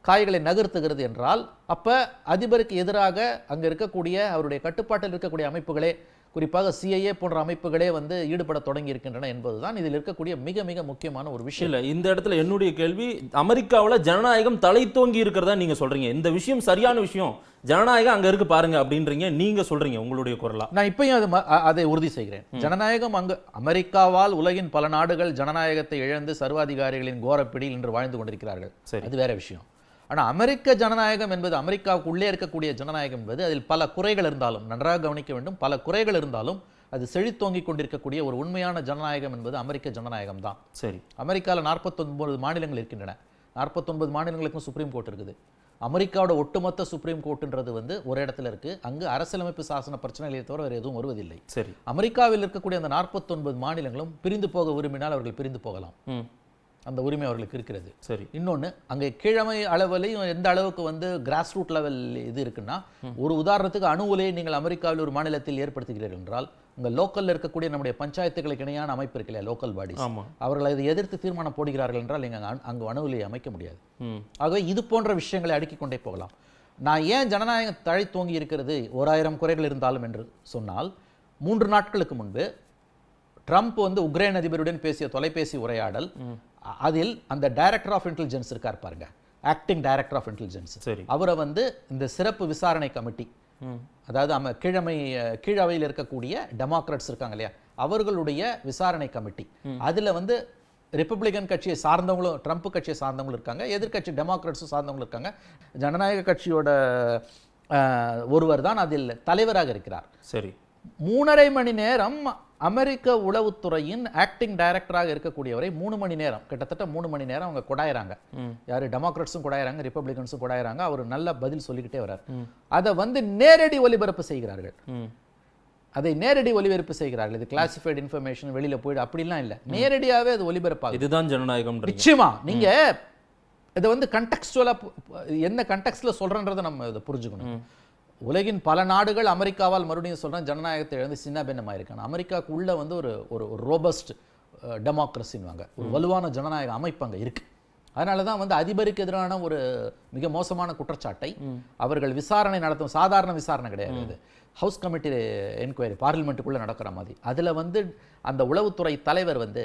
காய்களை நகர்த்துகிறது என்றால் அப்ப அதிபருக்கு எதிராக அங்க இருக்கக்கூடிய அவருடைய கட்டுப்பாட்டில் இருக்கக்கூடிய அமைப்புகளே குறிப்பாக சிஐஏ போன்ற அமைப்புகளே வந்து ஈடுபட தொடங்கி இருக்கின்றன என்பதுதான் இதில் இருக்கக்கூடிய மிக மிக முக்கியமான ஒரு விஷயம் இல்லை இந்த இடத்துல என்னுடைய கேள்வி அமெரிக்காவில் ஜனநாயகம் தலை தோங்கி இருக்கிறதா நீங்கள் சொல்கிறீங்க இந்த விஷயம் சரியான விஷயம் ஜனநாயகம் அங்கே இருக்கு பாருங்க அப்படின்றீங்க நீங்க சொல்றீங்க உங்களுடைய குரலா நான் இப்பயும் அது அதை உறுதி செய்கிறேன் ஜனநாயகம் அங்கு அமெரிக்காவால் உலகின் பல நாடுகள் ஜனநாயகத்தை இழந்து சர்வாதிகாரிகளின் கோரப்பிடியில் இன்று வாழ்ந்து கொண்டிருக்கிறார்கள் அது வேற விஷயம் ஆனால் அமெரிக்க ஜனநாயகம் என்பது அமெரிக்காவுக்கு உள்ளே இருக்கக்கூடிய ஜனநாயகம் என்பது அதில் பல குறைகள் இருந்தாலும் நன்றாக கவனிக்க வேண்டும் பல குறைகள் இருந்தாலும் அது செழித்தோங்கி கொண்டிருக்கக்கூடிய ஒரு உண்மையான ஜனநாயகம் என்பது அமெரிக்க ஜனநாயகம் தான் சரி அமெரிக்காவில் நாற்பத்தொன்பது மாநிலங்கள் இருக்கின்றன நாற்பத்தொன்பது மாநிலங்களுக்கும் சுப்ரீம் கோர்ட் இருக்குது அமெரிக்காவோட ஒட்டுமொத்த சுப்ரீம் கோர்ட்டுன்றது வந்து ஒரு இடத்துல இருக்கு அங்கு அரசியலமைப்பு சாசன பிரச்சனைகளை தவிர வேறு எதுவும் வருவதில்லை சரி அமெரிக்காவில் இருக்கக்கூடிய அந்த நாற்பத்தொன்பது மாநிலங்களும் பிரிந்து போக விரும்பினால் அவர்கள் பிரிந்து போகலாம் அந்த உரிமை அவர்களுக்கு இருக்கிறது சரி இன்னொன்று அங்கே கிழமை அளவிலையும் எந்த அளவுக்கு வந்து கிராஸ் ரூட் லெவல் இது இருக்குன்னா ஒரு உதாரணத்துக்கு அணு உலையை நீங்கள் அமெரிக்காவில் ஒரு மாநிலத்தில் ஏற்படுத்துகிறீர்கள் என்றால் உங்கள் லோக்கலில் இருக்கக்கூடிய நம்முடைய பஞ்சாயத்துகளுக்கு இணையான அமைப்பு இருக்கு இல்லையா லோக்கல் பாடிஸ் அவர்கள் அதை எதிர்த்து தீர்மானம் போடுகிறார்கள் என்றால் நீங்கள் அங்கு அணு உலையை அமைக்க முடியாது ஆகவே இது போன்ற விஷயங்களை அடுக்கிக் கொண்டே போகலாம் நான் ஏன் ஜனநாயகம் தழை தோங்கி இருக்கிறது ஓராயிரம் குறைகள் இருந்தாலும் என்று சொன்னால் மூன்று நாட்களுக்கு முன்பு ட்ரம்ப் வந்து உக்ரைன் அதிபருடன் பேசிய தொலைபேசி உரையாடல் அதில் அந்த டைரக்டர் ஆஃப் இன்டெலிஜென்ஸ் இருக்கார் பாருங்க ஆக்டிங் டைரக்டர் ஆஃப் இன்டெலிஜென்ஸ் அவரை வந்து இந்த சிறப்பு விசாரணை கமிட்டி அதாவது நம்ம கீழமை கீழவையில் இருக்கக்கூடிய டெமோக்ராட்ஸ் இருக்காங்க இல்லையா அவர்களுடைய விசாரணை கமிட்டி அதில் வந்து ரிப்பப்ளிகன் கட்சியை சார்ந்தவங்களும் ட்ரம்ப் கட்சியை சார்ந்தவங்களும் இருக்காங்க எதிர்கட்சி டெமோக்ராட்ஸும் சார்ந்தவங்களும் இருக்காங்க ஜனநாயக கட்சியோட ஒருவர் தான் அதில் தலைவராக இருக்கிறார் சரி மூணரை மணி நேரம் அமெரிக்க உளவுத்துறையின் ஆக்டிங் டைரக்டராக இருக்கக்கூடியவரை மூணு மணி நேரம் கிட்டத்தட்ட மூணு மணி நேரம் அவங்க கொடாயிராங்க யாரு டெமோக்ராட்ஸும் கொடாயிராங்க ரிப்பப்ளிகன்ஸும் கொடாயிராங்க அவர் நல்ல பதில் சொல்லிக்கிட்டே வர்றார் அதை வந்து நேரடி ஒலிபரப்பு செய்கிறார்கள் அதை நேரடி ஒலிபரப்பு செய்கிறார்கள் இது கிளாசிஃபைடு இன்ஃபர்மேஷன் வெளியில போயிடு அப்படிலாம் இல்ல நேரடியாகவே அது ஒலிபரப்பாகும் இதுதான் ஜனநாயகம் நிச்சயமா நீங்க இதை வந்து கண்டெக்ஸ்டுவலாக என்ன கண்டெக்ஸ்டில் சொல்றன்றதை நம்ம இதை புரிஞ்சுக்கணும் உலகின் பல நாடுகள் அமெரிக்காவால் மறுபடியும் சொல்கிறேன் ஜனநாயகத்தை எழுந்து சின்ன பின்னமாக இருக்காங்க உள்ளே வந்து ஒரு ஒரு ரோபஸ்ட் டெமோக்ரஸின்வாங்க ஒரு வலுவான ஜனநாயக அமைப்பு அங்கே இருக்குது அதனால தான் வந்து அதிபருக்கு எதிரான ஒரு மிக மோசமான குற்றச்சாட்டை அவர்கள் விசாரணை நடத்தும் சாதாரண விசாரணை கிடையாது ஹவுஸ் கமிட்டி என்கொயரி பார்லிமெண்ட்டுக்குள்ளே நடக்கிற மாதிரி அதில் வந்து அந்த உளவுத்துறை தலைவர் வந்து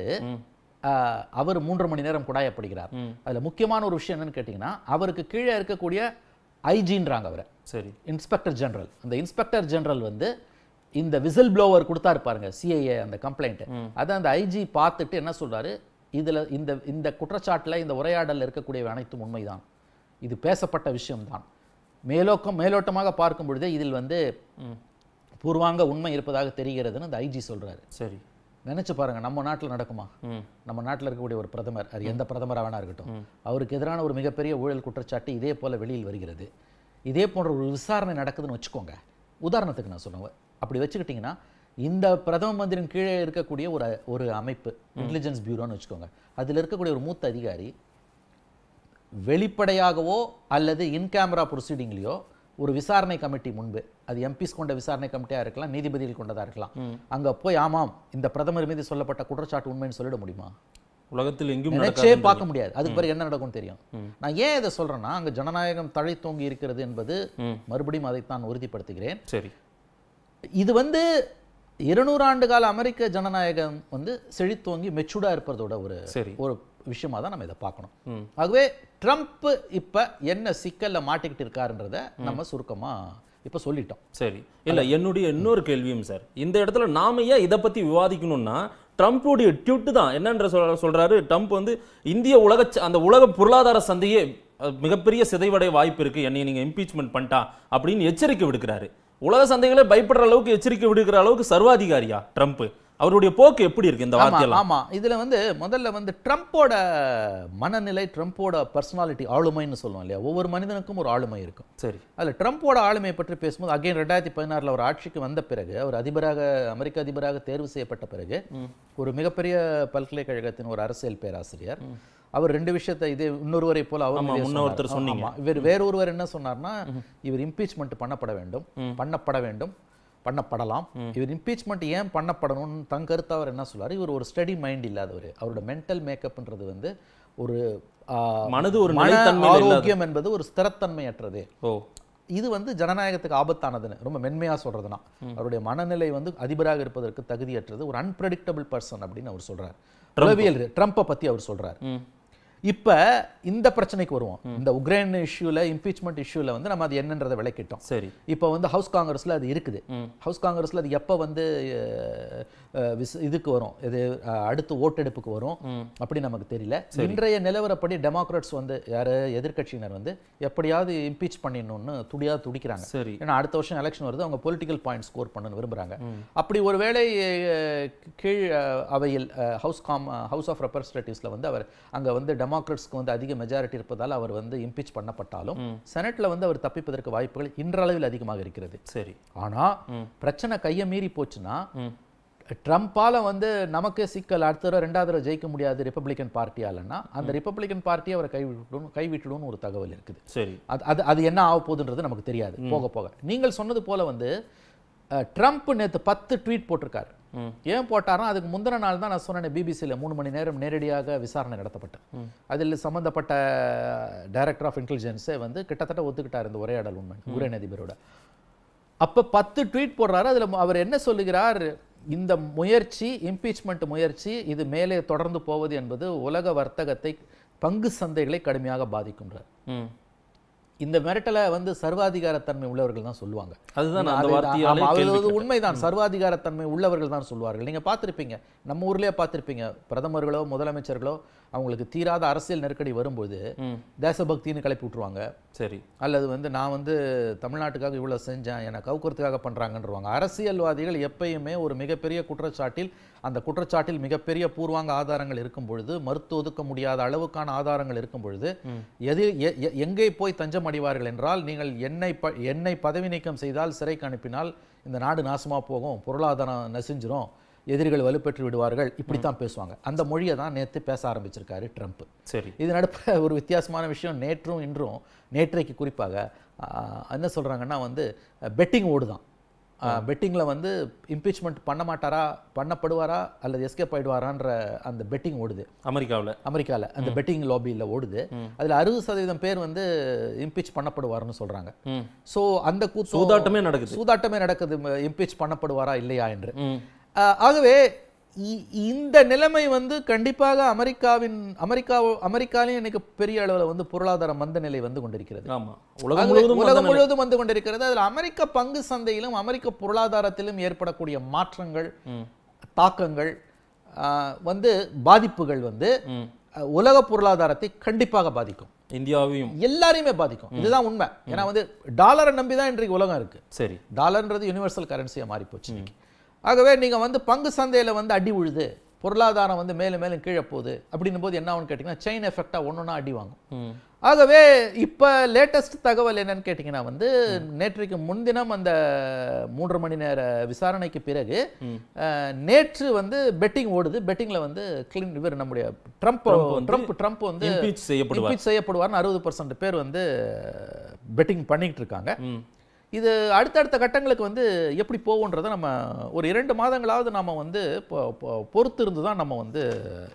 அவர் மூன்று மணி நேரம் குடாயப்படுகிறார் அதில் முக்கியமான ஒரு விஷயம் என்னன்னு கேட்டிங்கன்னா அவருக்கு கீழே இருக்கக்கூடிய ஐஜின்றாங்க அவரை சரி இன்ஸ்பெக்டர் ஜெனரல் அந்த இன்ஸ்பெக்டர் ஜெனரல் வந்து இந்த விசில் ப்ளோவர் கொடுத்தா இருப்பாருங்க சிஐஏ அந்த கம்ப்ளைண்ட் அதை அந்த ஐஜி பார்த்துட்டு என்ன சொல்றாரு இதில் இந்த இந்த குற்றச்சாட்டில் இந்த உரையாடலில் இருக்கக்கூடிய அனைத்தும் உண்மைதான் இது பேசப்பட்ட விஷயம்தான் மேலோக்கம் மேலோட்டமாக பார்க்கும் பொழுதே இதில் வந்து பூர்வாங்க உண்மை இருப்பதாக தெரிகிறதுன்னு அந்த ஐஜி சொல்கிறாரு சரி நினைச்சு பாருங்க நம்ம நாட்டில் நடக்குமா நம்ம நாட்டில் இருக்கக்கூடிய ஒரு பிரதமர் அது எந்த பிரதமராக வேணா இருக்கட்டும் அவருக்கு எதிரான ஒரு மிகப்பெரிய ஊழல் குற்றச்சாட்டு இதே போல வெளியில் வருகிறது இதே போன்ற ஒரு விசாரணை நடக்குதுன்னு வச்சுக்கோங்க உதாரணத்துக்கு நான் சொல்லுவேன் அப்படி வச்சுக்கிட்டிங்கன்னா இந்த பிரதம மந்திரின் கீழே இருக்கக்கூடிய ஒரு ஒரு அமைப்பு இன்டெலிஜென்ஸ் பியூரோன்னு வச்சுக்கோங்க அதில் இருக்கக்கூடிய ஒரு மூத்த அதிகாரி வெளிப்படையாகவோ அல்லது இன் கேமரா ப்ரொசீடிங்லேயோ ஒரு விசாரணை கமிட்டி முன்பு அது எம்பிஸ் கொண்ட விசாரணை கமிட்டியாக இருக்கலாம் நீதிபதிகள் கொண்டதாக இருக்கலாம் அங்கே போய் ஆமாம் இந்த பிரதமர் மீது சொல்லப்பட்ட குற்றச்சாட்டு உண்மைன்னு சொல்லிட முடியுமா உலகத்தில் எங்கும் நினைச்சே பார்க்க முடியாது அதுக்கு பிறகு என்ன நடக்கும் தெரியும் நான் ஏன் இதை சொல்றேன்னா அங்க ஜனநாயகம் தழை தோங்கி இருக்கிறது என்பது மறுபடியும் அதைத்தான் உறுதிப்படுத்துகிறேன் சரி இது வந்து இருநூறு ஆண்டு கால அமெரிக்க ஜனநாயகம் வந்து செழித்தோங்கி மெச்சூர்டா இருப்பதோட ஒரு ஒரு விஷயமா தான் நம்ம இதை பார்க்கணும் ஆகவே ட்ரம்ப் இப்போ என்ன சிக்கலில் மாட்டிக்கிட்டு இருக்காருன்றத நம்ம சுருக்கமாக இப்போ சொல்லிட்டோம் சரி இல்லை என்னுடைய இன்னொரு கேள்வியும் சார் இந்த இடத்துல நாம ஏன் இதை பற்றி விவாதிக்கணும்னா ட்ரம்ப்புடைய ட்யூட்டு தான் என்னன்ற சொல் சொல்கிறாரு ட்ரம்ப் வந்து இந்திய உலக அந்த உலக பொருளாதார சந்தையே மிகப்பெரிய சிதைவடைய வாய்ப்பு இருக்குது என்னை நீங்கள் இம்பீச்மெண்ட் பண்ணிட்டா அப்படின்னு எச்சரிக்கை விடுக்கிறாரு உலக சந்தைகளே பயப்படுற அளவுக்கு எச்சரிக்கை விடுக்கிற அளவுக்கு சர்வாதிகாரியா ட்ரம்ப்பு அவருடைய போக்கு எப்படி இருக்கு இந்த வார்த்தையில ஆமா இதுல வந்து முதல்ல வந்து ட்ரம்ப்போட மனநிலை ட்ரம்ப்போட பர்சனாலிட்டி ஆளுமைன்னு சொல்லுவோம் இல்லையா ஒவ்வொரு மனிதனுக்கும் ஒரு ஆளுமை இருக்கும் சரி அதுல ட்ரம்ப்போட ஆளுமையை பற்றி பேசும்போது அகைன் ரெண்டாயிரத்தி பதினாறுல அவர் ஆட்சிக்கு வந்த பிறகு அவர் அதிபராக அமெரிக்க அதிபராக தேர்வு செய்யப்பட்ட பிறகு ஒரு மிகப்பெரிய பல்கலைக்கழகத்தின் ஒரு அரசியல் பேராசிரியர் அவர் ரெண்டு விஷயத்தை இது இன்னொருவரை போல அவர் சொன்னீங்க இவர் வேறொருவர் என்ன சொன்னார்னா இவர் இம்பீச்மெண்ட் பண்ணப்பட வேண்டும் பண்ணப்பட வேண்டும் பண்ணப்படலாம் இவர் இம்பீச்மெண்ட் ஏன் பண்ணப்படணும்னு தன் கருத்து அவர் என்ன சொல்றாரு இவர் ஒரு ஸ்டடி மைண்ட் இல்லாதவர் அவரோட மென்டல் மேக்கப்ன்றது வந்து ஒரு மனது ஒரு மன ஆரோக்கியம் என்பது ஒரு ஸ்திரத்தன்மையற்றது இது வந்து ஜனநாயகத்துக்கு ஆபத்தானதுன்னு ரொம்ப மென்மையா சொல்றதுனா அவருடைய மனநிலை வந்து அதிபராக இருப்பதற்கு தகுதியற்றது ஒரு அன்பிரடிக்டபிள் பர்சன் அப்படின்னு அவர் சொல்றாரு ட்ரம்பியல் ட்ரம்ப்பை அவர் சொல்றாரு இப்போ இந்த பிரச்சனைக்கு வருவோம் இந்த உக்ரைன் இஷ்யூல இம்பீச்மெண்ட் இஷ்யூல வந்து நம்ம அது என்னன்றதை விளக்கிட்டோம் சரி இப்போ வந்து ஹவுஸ் காங்கிரஸ்ல அது இருக்குது ஹவுஸ் காங்கிரஸ்ல அது எப்போ வந்து இதுக்கு வரும் இது அடுத்து ஓட்டெடுப்புக்கு வரும் அப்படி நமக்கு தெரியல இன்றைய நிலவரப்படி டெமோக்ராட்ஸ் வந்து யாரு எதிர்கட்சியினர் வந்து எப்படியாவது இம்பீச் பண்ணிடணும்னு துடியா துடிக்கிறாங்க சரி ஏன்னா அடுத்த வருஷம் எலெக்ஷன் வருது அவங்க பொலிட்டிக்கல் பாயிண்ட் ஸ்கோர் பண்ணணும்னு விரும்புறாங்க அப்படி ஒருவேளை கீழ் அவையில் ஹவுஸ் காம் ஹவுஸ் ஆஃப் ரெப்ரஸன்டேட்டிவ்ஸ்ல வந்து அவர் அங்க வந்து டெமோக்ராட்ஸ்க்கு வந்து அதிக மெஜாரிட்டி இருப்பதால் அவர் வந்து இம்பீச் பண்ணப்பட்டாலும் செனட்ல வந்து அவர் தப்பிப்பதற்கு வாய்ப்புகள் இன்றளவில் அதிகமாக இருக்கிறது சரி ஆனா பிரச்சனை கைய மீறி போச்சுன்னா ட்ரம்ப்பால் வந்து நமக்கு சிக்கல் அடுத்த தடவை ரெண்டாவது தடவை ஜெயிக்க முடியாது ரிப்பப்ளிகன் பார்ட்டியாலன்னா அந்த ரிப்பப்ளிகன் பார்ட்டியை அவரை கைவிட்டு கைவிட்டுடும் ஒரு தகவல் இருக்குது சரி அது அது அது என்ன ஆக போகுதுன்றது நமக்கு தெரியாது போக போக நீங்கள் சொன்னது போல வந்து ட்ரம்ப் நேற்று பத்து ட்வீட் போட்டிருக்காரு ஏன் போட்டாரோ அதுக்கு முந்தின நாள் தான் நான் சொன்னேன் பிபிசியில் மூணு மணி நேரம் நேரடியாக விசாரணை நடத்தப்பட்டேன் அதில் சம்மந்தப்பட்ட டைரக்டர் ஆஃப் இன்டெலிஜென்ஸே வந்து கிட்டத்தட்ட ஒத்துக்கிட்டார் இந்த உரையாடல் உண்மை உரை அதிபரோட அப்போ பத்து ட்வீட் போடுறாரு அதில் அவர் என்ன சொல்லுகிறார் இந்த முயற்சி இம்பீச்மெண்ட் முயற்சி இது மேலே தொடர்ந்து போவது என்பது உலக வர்த்தகத்தை பங்கு சந்தைகளை கடுமையாக பாதிக்கும்ன்றார் இந்த மிரட்டலை வந்து சர்வாதிகாரத்தன்மை உள்ளவர்கள் தான் சொல்லுவாங்க அதுதான் அது உண்மைதான் சர்வாதிகாரத்தன்மை உள்ளவர்கள் தான் சொல்லுவார்கள் நீங்கள் பார்த்துருப்பீங்க நம்ம ஊர்லேயே பார்த்துருப்பீங்க பிரதமர்களோ முதலமைச்சர்களோ அவங்களுக்கு தீராத அரசியல் நெருக்கடி வரும்போது தேசபக்தின்னு கிளப்பி விட்ருவாங்க சரி அல்லது வந்து நான் வந்து தமிழ்நாட்டுக்காக இவ்வளோ செஞ்சேன் என்னை கவுக்கிறதுக்காக பண்ணுறாங்கன்றவாங்க அரசியல்வாதிகள் எப்பயுமே ஒரு மிகப்பெரிய குற்றச்சாட்டில் அந்த குற்றச்சாட்டில் மிகப்பெரிய பூர்வாங்க ஆதாரங்கள் இருக்கும் பொழுது மறுத்து ஒதுக்க முடியாத அளவுக்கான ஆதாரங்கள் இருக்கும் பொழுது எது எங்கே போய் தஞ்சம் அடைவார்கள் என்றால் நீங்கள் என்னை ப என்னை பதவி நீக்கம் செய்தால் சிறைக்கு அனுப்பினால் இந்த நாடு நாசமாக போகும் பொருளாதாரம் நசிஞ்சிரும் எதிரிகள் வலுப்பெற்று விடுவார்கள் இப்படித்தான் பேசுவாங்க அந்த மொழியை தான் நேற்று பேச ஆரம்பிச்சிருக்காரு ட்ரம்ப் சரி இது நடப்ப ஒரு வித்தியாசமான விஷயம் நேற்றும் இன்றும் நேற்றைக்கு குறிப்பாக என்ன சொல்கிறாங்கன்னா வந்து பெட்டிங் ஓடு தான் பெட்டிங்கில் வந்து இம்பீச்மெண்ட் பண்ண மாட்டாரா பண்ணப்படுவாரா அல்லது எஸ்கேப் ஆயிடுவாரான்ற அந்த பெட்டிங் ஓடுது அமெரிக்காவில் அமெரிக்காவில் அந்த பெட்டிங் லாபியில் ஓடுது அதில் அறுபது சதவீதம் பேர் வந்து இம்பீச் பண்ணப்படுவார்னு சொல்கிறாங்க ஸோ அந்த கூத்து சூதாட்டமே நடக்குது சூதாட்டமே நடக்குது இம்பீச் பண்ணப்படுவாரா இல்லையா என்று ஆகவே இந்த நிலைமை வந்து கண்டிப்பாக அமெரிக்காவின் அமெரிக்கா அமெரிக்காலையும் இன்னைக்கு பெரிய அளவில் வந்து பொருளாதார மந்த நிலை வந்து கொண்டிருக்கிறது உலகம் முழுவதும் வந்து கொண்டிருக்கிறது அதில் அமெரிக்க பங்கு சந்தையிலும் அமெரிக்க பொருளாதாரத்திலும் ஏற்படக்கூடிய மாற்றங்கள் தாக்கங்கள் வந்து பாதிப்புகள் வந்து உலக பொருளாதாரத்தை கண்டிப்பாக பாதிக்கும் இந்தியாவையும் எல்லாரையுமே பாதிக்கும் இதுதான் உண்மை ஏன்னா வந்து டாலரை நம்பி தான் இன்றைக்கு உலகம் இருக்கு சரி டாலர்ன்றது யூனிவர்சல் கரன்சியாக மாறி போச்சு ஆகவே நீங்கள் வந்து பங்கு சந்தையில் வந்து அடி உழுது பொருளாதாரம் வந்து மேலும் மேலும் கீழே போகுது அப்படின்னும் போது என்ன ஆகும்னு கேட்டிங்கன்னா செயின் எஃபெக்டாக ஒன்று ஒன்றா அடி வாங்கும் ஆகவே இப்போ லேட்டஸ்ட் தகவல் என்னன்னு கேட்டிங்கன்னா வந்து நேற்றைக்கு முன்தினம் அந்த மூன்று மணி நேர விசாரணைக்கு பிறகு நேற்று வந்து பெட்டிங் ஓடுது பெட்டிங்கில் வந்து கிளின் இவர் நம்முடைய ட்ரம்ப் ட்ரம்ப் ட்ரம்ப் வந்து செய்யப்படுவார் செய்யப்படுவார்னு அறுபது பர்சன்ட் பேர் வந்து பெட்டிங் பண்ணிக்கிட்டு இருக்காங்க இது அடுத்தடுத்த கட்டங்களுக்கு வந்து எப்படி போகுன்றதை நம்ம ஒரு இரண்டு மாதங்களாவது நம்ம வந்து பொறுத்து இருந்து தான் நம்ம வந்து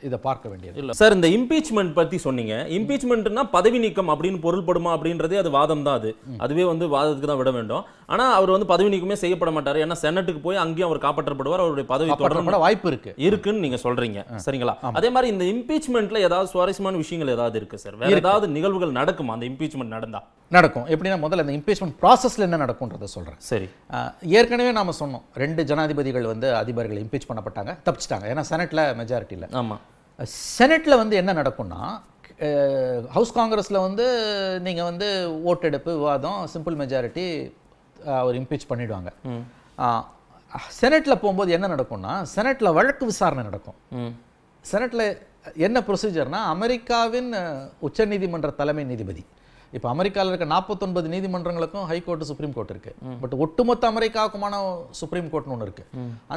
இதை பார்க்க வேண்டியது இல்லை சார் இந்த இம்பீச்மெண்ட் பற்றி சொன்னீங்க இம்பீச்மெண்ட்னா பதவி நீக்கம் அப்படின்னு பொருள்படுமா அப்படின்றதே அது வாதம் தான் அது அதுவே வந்து வாதத்துக்கு தான் விட வேண்டும் ஆனால் அவர் வந்து பதவி நீக்கமே செய்யப்பட மாட்டார் ஏன்னா செனட்டுக்கு போய் அங்கேயும் அவர் காப்பாற்றப்படுவார் அவருடைய பதவி தொடர்பட வாய்ப்பு இருக்கு இருக்குன்னு நீங்கள் சொல்கிறீங்க சரிங்களா அதே மாதிரி இந்த இம்பீச்மெண்ட்டில் ஏதாவது சுவாரஸ்யமான விஷயங்கள் ஏதாவது இருக்குது சார் வேறு ஏதாவது நிகழ்வுகள் நடக்குமா அந்த இம்பீச்மெண்ட் நடந்தால் நடக்கும் எப்படின்னா முதல்ல இந்த இம்பீச்மெண்ட் ப்ராசஸில் என்ன நடக்கும்ன்றதை சொல்கிறேன் சரி ஏற்கனவே நாம் சொன்னோம் ரெண்டு ஜனாதிபதிகள் வந்து அதிபர்கள் இம்பீச் பண்ணப்பட்டாங்க தப்பிச்சிட்டாங்க ஏன்னா செனட்டில் மெஜாரிட்டி இல்லை ஆமாம் செனட்டில் வந்து என்ன நடக்கும்னா ஹவுஸ் காங்கிரஸில் வந்து நீங்கள் வந்து ஓட்டெடுப்பு விவாதம் சிம்பிள் மெஜாரிட்டி அவர் இம்பீச் பண்ணிடுவாங்க செனட்டில் போகும்போது என்ன நடக்கும்னா செனட்டில் வழக்கு விசாரணை நடக்கும் செனட்டில் என்ன ப்ரொசீஜர்னா அமெரிக்காவின் உச்சநீதிமன்ற தலைமை நீதிபதி இப்போ அமெரிக்காவில் இருக்க நாற்பத்தொன்பது நீதிமன்றங்களுக்கும் ஹைகோர்ட் சுப்ரீம் கோர்ட் இருக்கு பட் ஒட்டுமொத்த அமெரிக்காவுக்குமான சுப்ரீம் கோர்ட்னு ஒன்று இருக்கு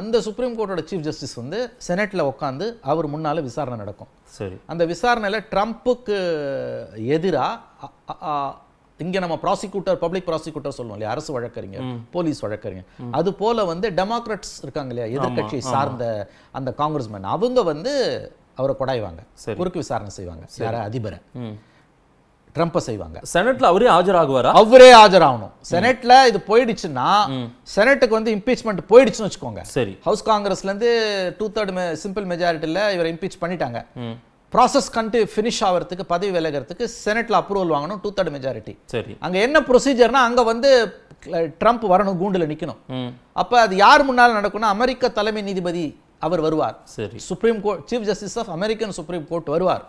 அந்த சுப்ரீம் கோர்ட்டோட சீஃப் ஜஸ்டிஸ் வந்து செனட்ல உட்காந்து அவர் முன்னால விசாரணை நடக்கும் சரி அந்த விசாரணையில் ட்ரம்ப்புக்கு எதிராக இங்கே நம்ம ப்ராசிக்யூட்டர் பப்ளிக் ப்ராசிக்யூட்டர் சொல்லுவோம் இல்லையா அரசு வழக்கறிஞர் போலீஸ் வழக்கறிஞர் அது போல வந்து டெமோக்ராட்ஸ் இருக்காங்க இல்லையா எதிர்கட்சியை சார்ந்த அந்த மேன் அவங்க வந்து அவரை கொடாய்வாங்க குறுக்கு விசாரணை செய்வாங்க யார அதிபரை ட்ரம்ப்பை செய்வாங்க செனட்ல அவரே ஆஜராகுவாரா அவரே ஆஜராகணும் செனட்ல இது போயிடுச்சுன்னா செனட்டுக்கு வந்து இம்பீச்மெண்ட் போயிடுச்சுன்னு வச்சுக்கோங்க சரி ஹவுஸ் காங்கிரஸ்ல இருந்து டூ தேர்ட் சிம்பிள் மெஜாரிட்டியில இவரை இம்பீச் பண்ணிட்டாங்க ப்ராசஸ் கண்டு ஃபினிஷ் ஆகிறதுக்கு பதவி விலகிறதுக்கு செனட்ல அப்ரூவல் வாங்கணும் டூ தேர்ட் மெஜாரிட்டி சரி அங்கே என்ன ப்ரொசீஜர்னா அங்கே வந்து ட்ரம்ப் வரணும் கூண்டில் நிற்கணும் அப்போ அது யார் முன்னால் நடக்கும்னா அமெரிக்க தலைமை நீதிபதி அவர் வருவார் சரி supreme court chief justice of American supreme court வருவார்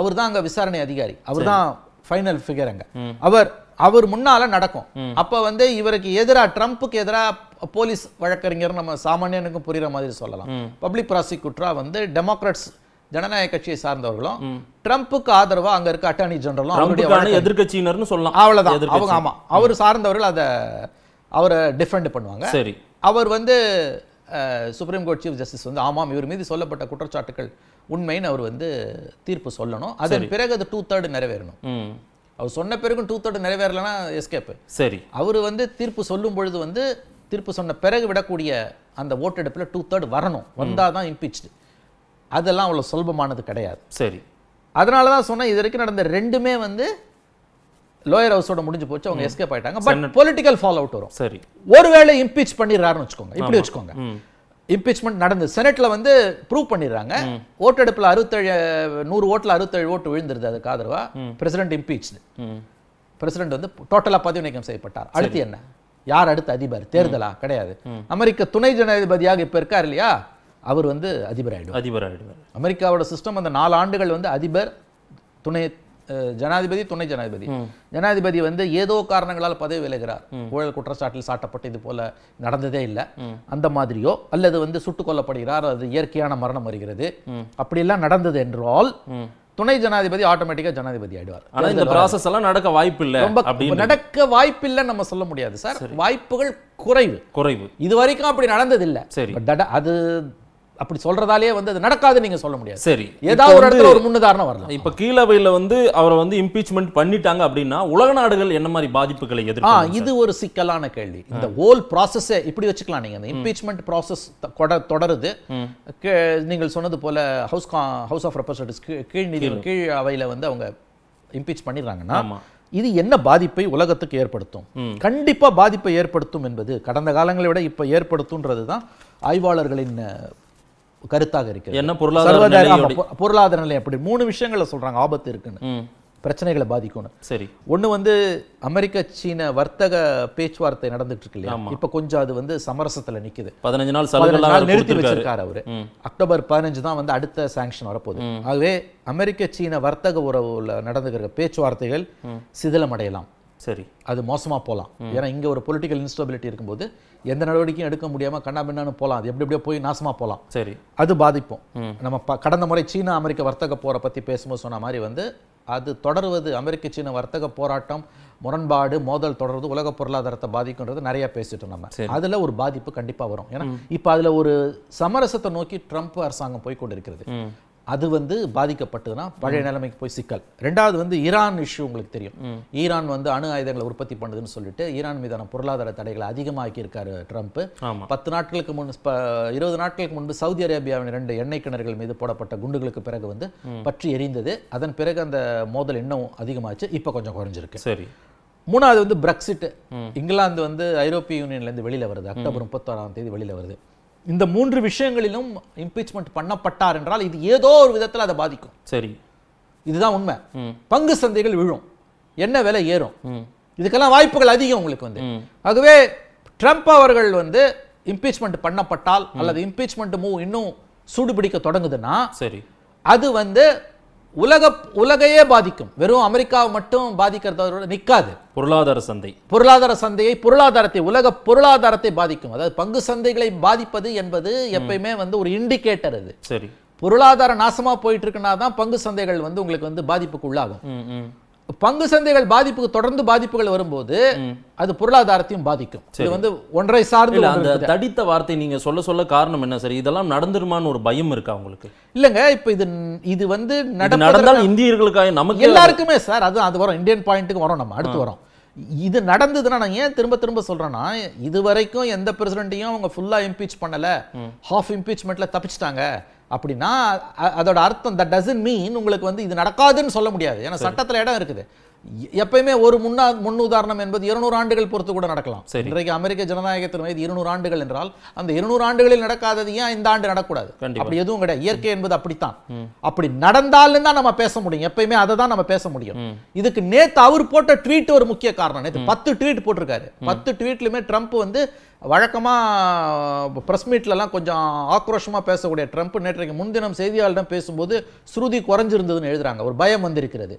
அவர் தான் அங்கே விசாரணை அதிகாரி அவர் தான் ஃபைனல் ஃபிகருங்க அவர் அவர் முன்னால நடக்கும் அப்ப வந்து இவருக்கு எதிராக ட்ரம்ப்புக்கு எதிராக போலீஸ் வழக்கறிஞர் நம்ம சாமானியனுக்கும் புரியுற மாதிரி சொல்லலாம் பப்ளிக் ப்ராசிக்யூட்டரா வந்து டெமோக்ராட்ஸ் ஜனநாயக கட்சியை சார்ந்தவர்களும் ட்ரம்ப்புக்கு ஆதரவா அங்க இருக்க அட்டர்னி ஜெனரலும் எதிர்கட்சியினர்னு சொல்லலாம் அவ்வளவுதான் அவங்க ஆமா அவர் சார்ந்தவர்கள் அதை அவரை டிஃபெண்ட் பண்ணுவாங்க சரி அவர் வந்து சுப்ரீம் கோர்ட் சீஃப் ஜஸ்டிஸ் வந்து ஆமாம் இவர் மீது சொல்லப்பட்ட குற்றச்சாட்டுகள் உண்மைன்னு அவர் வந்து தீர்ப்பு சொல்லணும் அதன் பிறகு அது டூ தேர்டு நிறைவேறணும் அவர் சொன்ன பிறகு டூ தேர்டு நிறைவேறலன்னா எஸ்கேப் சரி அவர் வந்து தீர்ப்பு சொல்லும் பொழுது வந்து தீர்ப்பு சொன்ன பிறகு விடக்கூடிய அந்த ஓட்டெடுப்பில் டூ தேர்டு வரணும் வந்தால் தான் இம்பீச்சு அதெல்லாம் அவ்வளோ சுலபமானது கிடையாது சரி அதனால தான் சொன்னேன் இது வரைக்கும் நடந்த ரெண்டுமே வந்து லோயர் ஹவுஸோட முடிஞ்சு போச்சு அவங்க எஸ்கேப் ஆயிட்டாங்க பட் பொலிட்டிக்கல் ஃபாலோ அவுட் வரும் சரி ஒருவேளை இம்பீச் பண்ணிடுறாருன்னு வச்சுக்கோங்க இப்படி வச்சுக்கோங்க இம்பீச்மெண்ட் நடந்து செனட்ல வந்து ப்ரூவ் பண்ணிடுறாங்க ஓட்டெடுப்பில் அறுபத்தேழு நூறு ஓட்டில் அறுபத்தேழு ஓட்டு விழுந்துருது அதுக்கு ஆதரவா பிரசிடென்ட் இம்பீச் பிரசிடென்ட் வந்து டோட்டலாக பதவி நீக்கம் செய்யப்பட்டார் அடுத்து என்ன யார் அடுத்த அதிபர் தேர்தலா கிடையாது அமெரிக்க துணை ஜனாதிபதியாக இப்போ இருக்கார் இல்லையா அவர் வந்து அதிபர் ஆயிடுவார் அதிபர் ஆகிடுவார் அமெரிக்காவோட சிஸ்டம் அந்த நாலு ஆண்டுகள் வந்து அதிபர் துணை ஜனாதிபதி துணை ஜனாதிபதி ஜனாதிபதி வந்து ஏதோ காரணங்களால் பதவி விலகிறார் ஊழல் குற்றச்சாட்டில் சாட்டப்பட்ட இது போல நடந்ததே இல்லை அந்த மாதிரியோ அல்லது வந்து சுட்டுக் கொல்லப்படுகிறார் அது இயற்கையான மரணம் வருகிறது அப்படியெல்லாம் நடந்தது என்றால் துணை ஜனாதிபதி ஆட்டோமேட்டிக்கா ஜனாதிபதி ஆயிடுவார் ஆனா இந்த ப்ராசஸ் எல்லாம் நடக்க வாய்ப்பு இல்லை ரொம்ப நடக்க வாய்ப்பு இல்லைன்னு நம்ம சொல்ல முடியாது சார் வாய்ப்புகள் குறைவு குறைவு இது வரைக்கும் அப்படி நடந்தது இல்லை சரி அது அப்படி சொல்றதாலே வந்து அது நடக்காது நீங்க சொல்ல முடியாது சரி ஏதாவது ஒரு இடத்துல ஒரு முன்னுதாரணம் வரலாம் இப்ப கீழவையில வந்து அவரை வந்து இம்பீச்மெண்ட் பண்ணிட்டாங்க அப்படின்னா உலக நாடுகள் என்ன மாதிரி பாதிப்புகளை எதிர்ப்பு இது ஒரு சிக்கலான கேள்வி இந்த ஹோல் ப்ராசஸ் இப்படி வச்சுக்கலாம் நீங்க அந்த இம்பீச்மெண்ட் ப்ராசஸ் தொடருது நீங்கள் சொன்னது போல ஹவுஸ் ஹவுஸ் ஆஃப் ரெப்ரசன்டேட்டிவ்ஸ் கீழ் நிதி கீழ் அவையில வந்து அவங்க இம்பீச் பண்ணிடுறாங்கன்னா இது என்ன பாதிப்பை உலகத்துக்கு ஏற்படுத்தும் கண்டிப்பா பாதிப்பை ஏற்படுத்தும் என்பது கடந்த காலங்களை விட இப்ப ஏற்படுத்தும்ன்றது தான் ஆய்வாளர்களின் கருத்தாக இருக்கு என்ன பொருளாதார பொருளாதார நிலை அப்படி மூணு விஷயங்களை சொல்றாங்க ஆபத்து இருக்குன்னு பிரச்சனைகளை பாதிக்கணும் சரி ஒன்று வந்து அமெரிக்க சீன வர்த்தக பேச்சுவார்த்தை நடந்துட்டு இருக்கு இல்லையா இப்ப கொஞ்சம் அது வந்து சமரசத்துல நிக்குது பதினஞ்சு நாள் நாள் நிறுத்தி வச்சிருக்காரு அவரு அக்டோபர் பதினஞ்சு தான் வந்து அடுத்த சாங்ஷன் வரப்போகுது ஆகவே அமெரிக்க சீன வர்த்தக உறவுல நடந்துகிற பேச்சுவார்த்தைகள் சிதிலமடையலாம் சரி அது மோசமாக போகலாம் ஏன்னா இங்கே ஒரு பொலிட்டிக்கல் இன்ஸ்டபிலிட்டி இருக்கும்போது எந்த நடவடிக்கையும் எடுக்க முடியாமல் கண்ணா போகலாம் அது எப்படி எப்படியோ போய் நாசமாக போகலாம் சரி அது பாதிப்போம் நம்ம ப கடந்த முறை சீனா அமெரிக்க வர்த்தக போரை பற்றி பேசும்போது சொன்ன மாதிரி வந்து அது தொடர்வது அமெரிக்க சீன வர்த்தக போராட்டம் முரண்பாடு மோதல் தொடர்வது உலக பொருளாதாரத்தை பாதிக்கும்ன்றது நிறைய பேசிட்டோம் நம்ம அதில் ஒரு பாதிப்பு கண்டிப்பாக வரும் ஏன்னா இப்போ அதில் ஒரு சமரசத்தை நோக்கி ட்ரம்ப் அரசாங்கம் போய் கொண்டிருக்கிறது அது வந்து பாதிக்கப்பட்டதுன்னா பழைய நிலைமைக்கு போய் சிக்கல் ரெண்டாவது வந்து ஈரான் இஷ்யூ உங்களுக்கு தெரியும் ஈரான் வந்து அணு ஆயுதங்களை உற்பத்தி பண்ணுதுன்னு சொல்லிட்டு ஈரான் மீதான பொருளாதார தடைகளை அதிகமாக்கி இருக்காரு ட்ரம்ப் பத்து நாட்களுக்கு முன் இருபது நாட்களுக்கு முன்பு சவுதி அரேபியாவின் ரெண்டு எண்ணெய் கிணறுகள் மீது போடப்பட்ட குண்டுகளுக்கு பிறகு வந்து பற்றி எரிந்தது அதன் பிறகு அந்த மோதல் இன்னும் அதிகமாச்சு இப்ப கொஞ்சம் குறைஞ்சிருக்கு சரி மூணாவது வந்து பிரெக்சிட் இங்கிலாந்து வந்து ஐரோப்பிய யூனியன்ல இருந்து வெளியில வருது அக்டோபர் ஆறாம் தேதி வெளியில வருது இந்த மூன்று விஷயங்களிலும் இம்பீச்மெண்ட் பண்ணப்பட்டார் என்றால் இது ஏதோ ஒரு விதத்தில் அதை பாதிக்கும் சரி இதுதான் உண்மை பங்கு சந்தைகள் விழும் என்ன விலை ஏறும் இதுக்கெல்லாம் வாய்ப்புகள் அதிகம் உங்களுக்கு வந்து ஆகவே ட்ரம்ப் அவர்கள் வந்து இம்பீச்மெண்ட் பண்ணப்பட்டால் அல்லது இம்பீச்மெண்ட் மூவ் இன்னும் சூடுபிடிக்க தொடங்குதுன்னா சரி அது வந்து உலக உலகையே பாதிக்கும் வெறும் அமெரிக்காவை மட்டும் பாதிக்கிறதோட நிற்காது பொருளாதார சந்தை பொருளாதார சந்தையை பொருளாதாரத்தை உலக பொருளாதாரத்தை பாதிக்கும் அதாவது பங்கு சந்தைகளை பாதிப்பது என்பது எப்பயுமே வந்து ஒரு இண்டிகேட்டர் அது சரி பொருளாதார நாசமா போயிட்டு இருக்குன்னா தான் பங்கு சந்தைகள் வந்து உங்களுக்கு வந்து பாதிப்புக்கு உள்ளாகும் பங்கு சந்தைகள் பாதிப்புக்கு தொடர்ந்து பாதிப்புகள் வரும்போது அது பொருளாதாரத்தையும் பாதிக்கும் இது வந்து ஒன்றை சார்ந்து அந்த தடித்த வார்த்தை நீங்க சொல்ல சொல்ல காரணம் என்ன சார் இதெல்லாம் நடந்துருமான்னு ஒரு பயம் இருக்கா உங்களுக்கு இல்லங்க இப்ப இது இது வந்து நடந்தால் இந்தியர்களுக்காக நமக்கு எல்லாருக்குமே சார் அது அது வரும் இந்தியன் பாயிண்ட்டுக்கு வரும் நம்ம அடுத்து வரோம் இது நடந்ததுன்னா நான் ஏன் திரும்ப திரும்ப சொல்றேன்னா இது வரைக்கும் எந்த பிரசிடென்ட்டையும் அவங்க ஃபுல்லா இம்பீச் பண்ணல ஹாஃப் இம்பீச்மெண்ட்ல தப்பிச்சிட்டாங்க அப்படின்னா அதோட அர்த்தம் தட் டசன்ட் மீன் உங்களுக்கு வந்து இது நடக்காதுன்னு சொல்ல முடியாது ஏன்னா சட்டத்தில் இடம் இருக்குது எப்பயுமே ஒரு முன்னா முன் உதாரணம் என்பது இருநூறு ஆண்டுகள் பொறுத்து கூட நடக்கலாம் இன்றைக்கு அமெரிக்க ஜனநாயகத்தின் வயது இருநூறு ஆண்டுகள் என்றால் அந்த இருநூறு ஆண்டுகளில் நடக்காதது ஏன் இந்த ஆண்டு நடக்கூடாது அப்படி எதுவும் கிடையாது இயற்கை என்பது அப்படித்தான் அப்படி நடந்தாலும் தான் நம்ம பேச முடியும் எப்பயுமே அதை தான் நம்ம பேச முடியும் இதுக்கு நேத்து அவர் போட்ட ட்வீட் ஒரு முக்கிய காரணம் நேற்று பத்து ட்வீட் போட்டிருக்காரு பத்து ட்வீட்லுமே ட்ரம்ப் வந்து வழக்கமாக ப்ரெஸ் மீட்லலாம் கொஞ்சம் ஆக்ரோஷமாக பேசக்கூடிய ட்ரம்ப் நேற்றைக்கு முன்தினம் செய்தியாளர்களிடம் பேசும்போது ஸ்ருதி குறைஞ்சிருந்ததுன்னு எழுதுறாங்க ஒரு பயம் வந்திருக்கிறது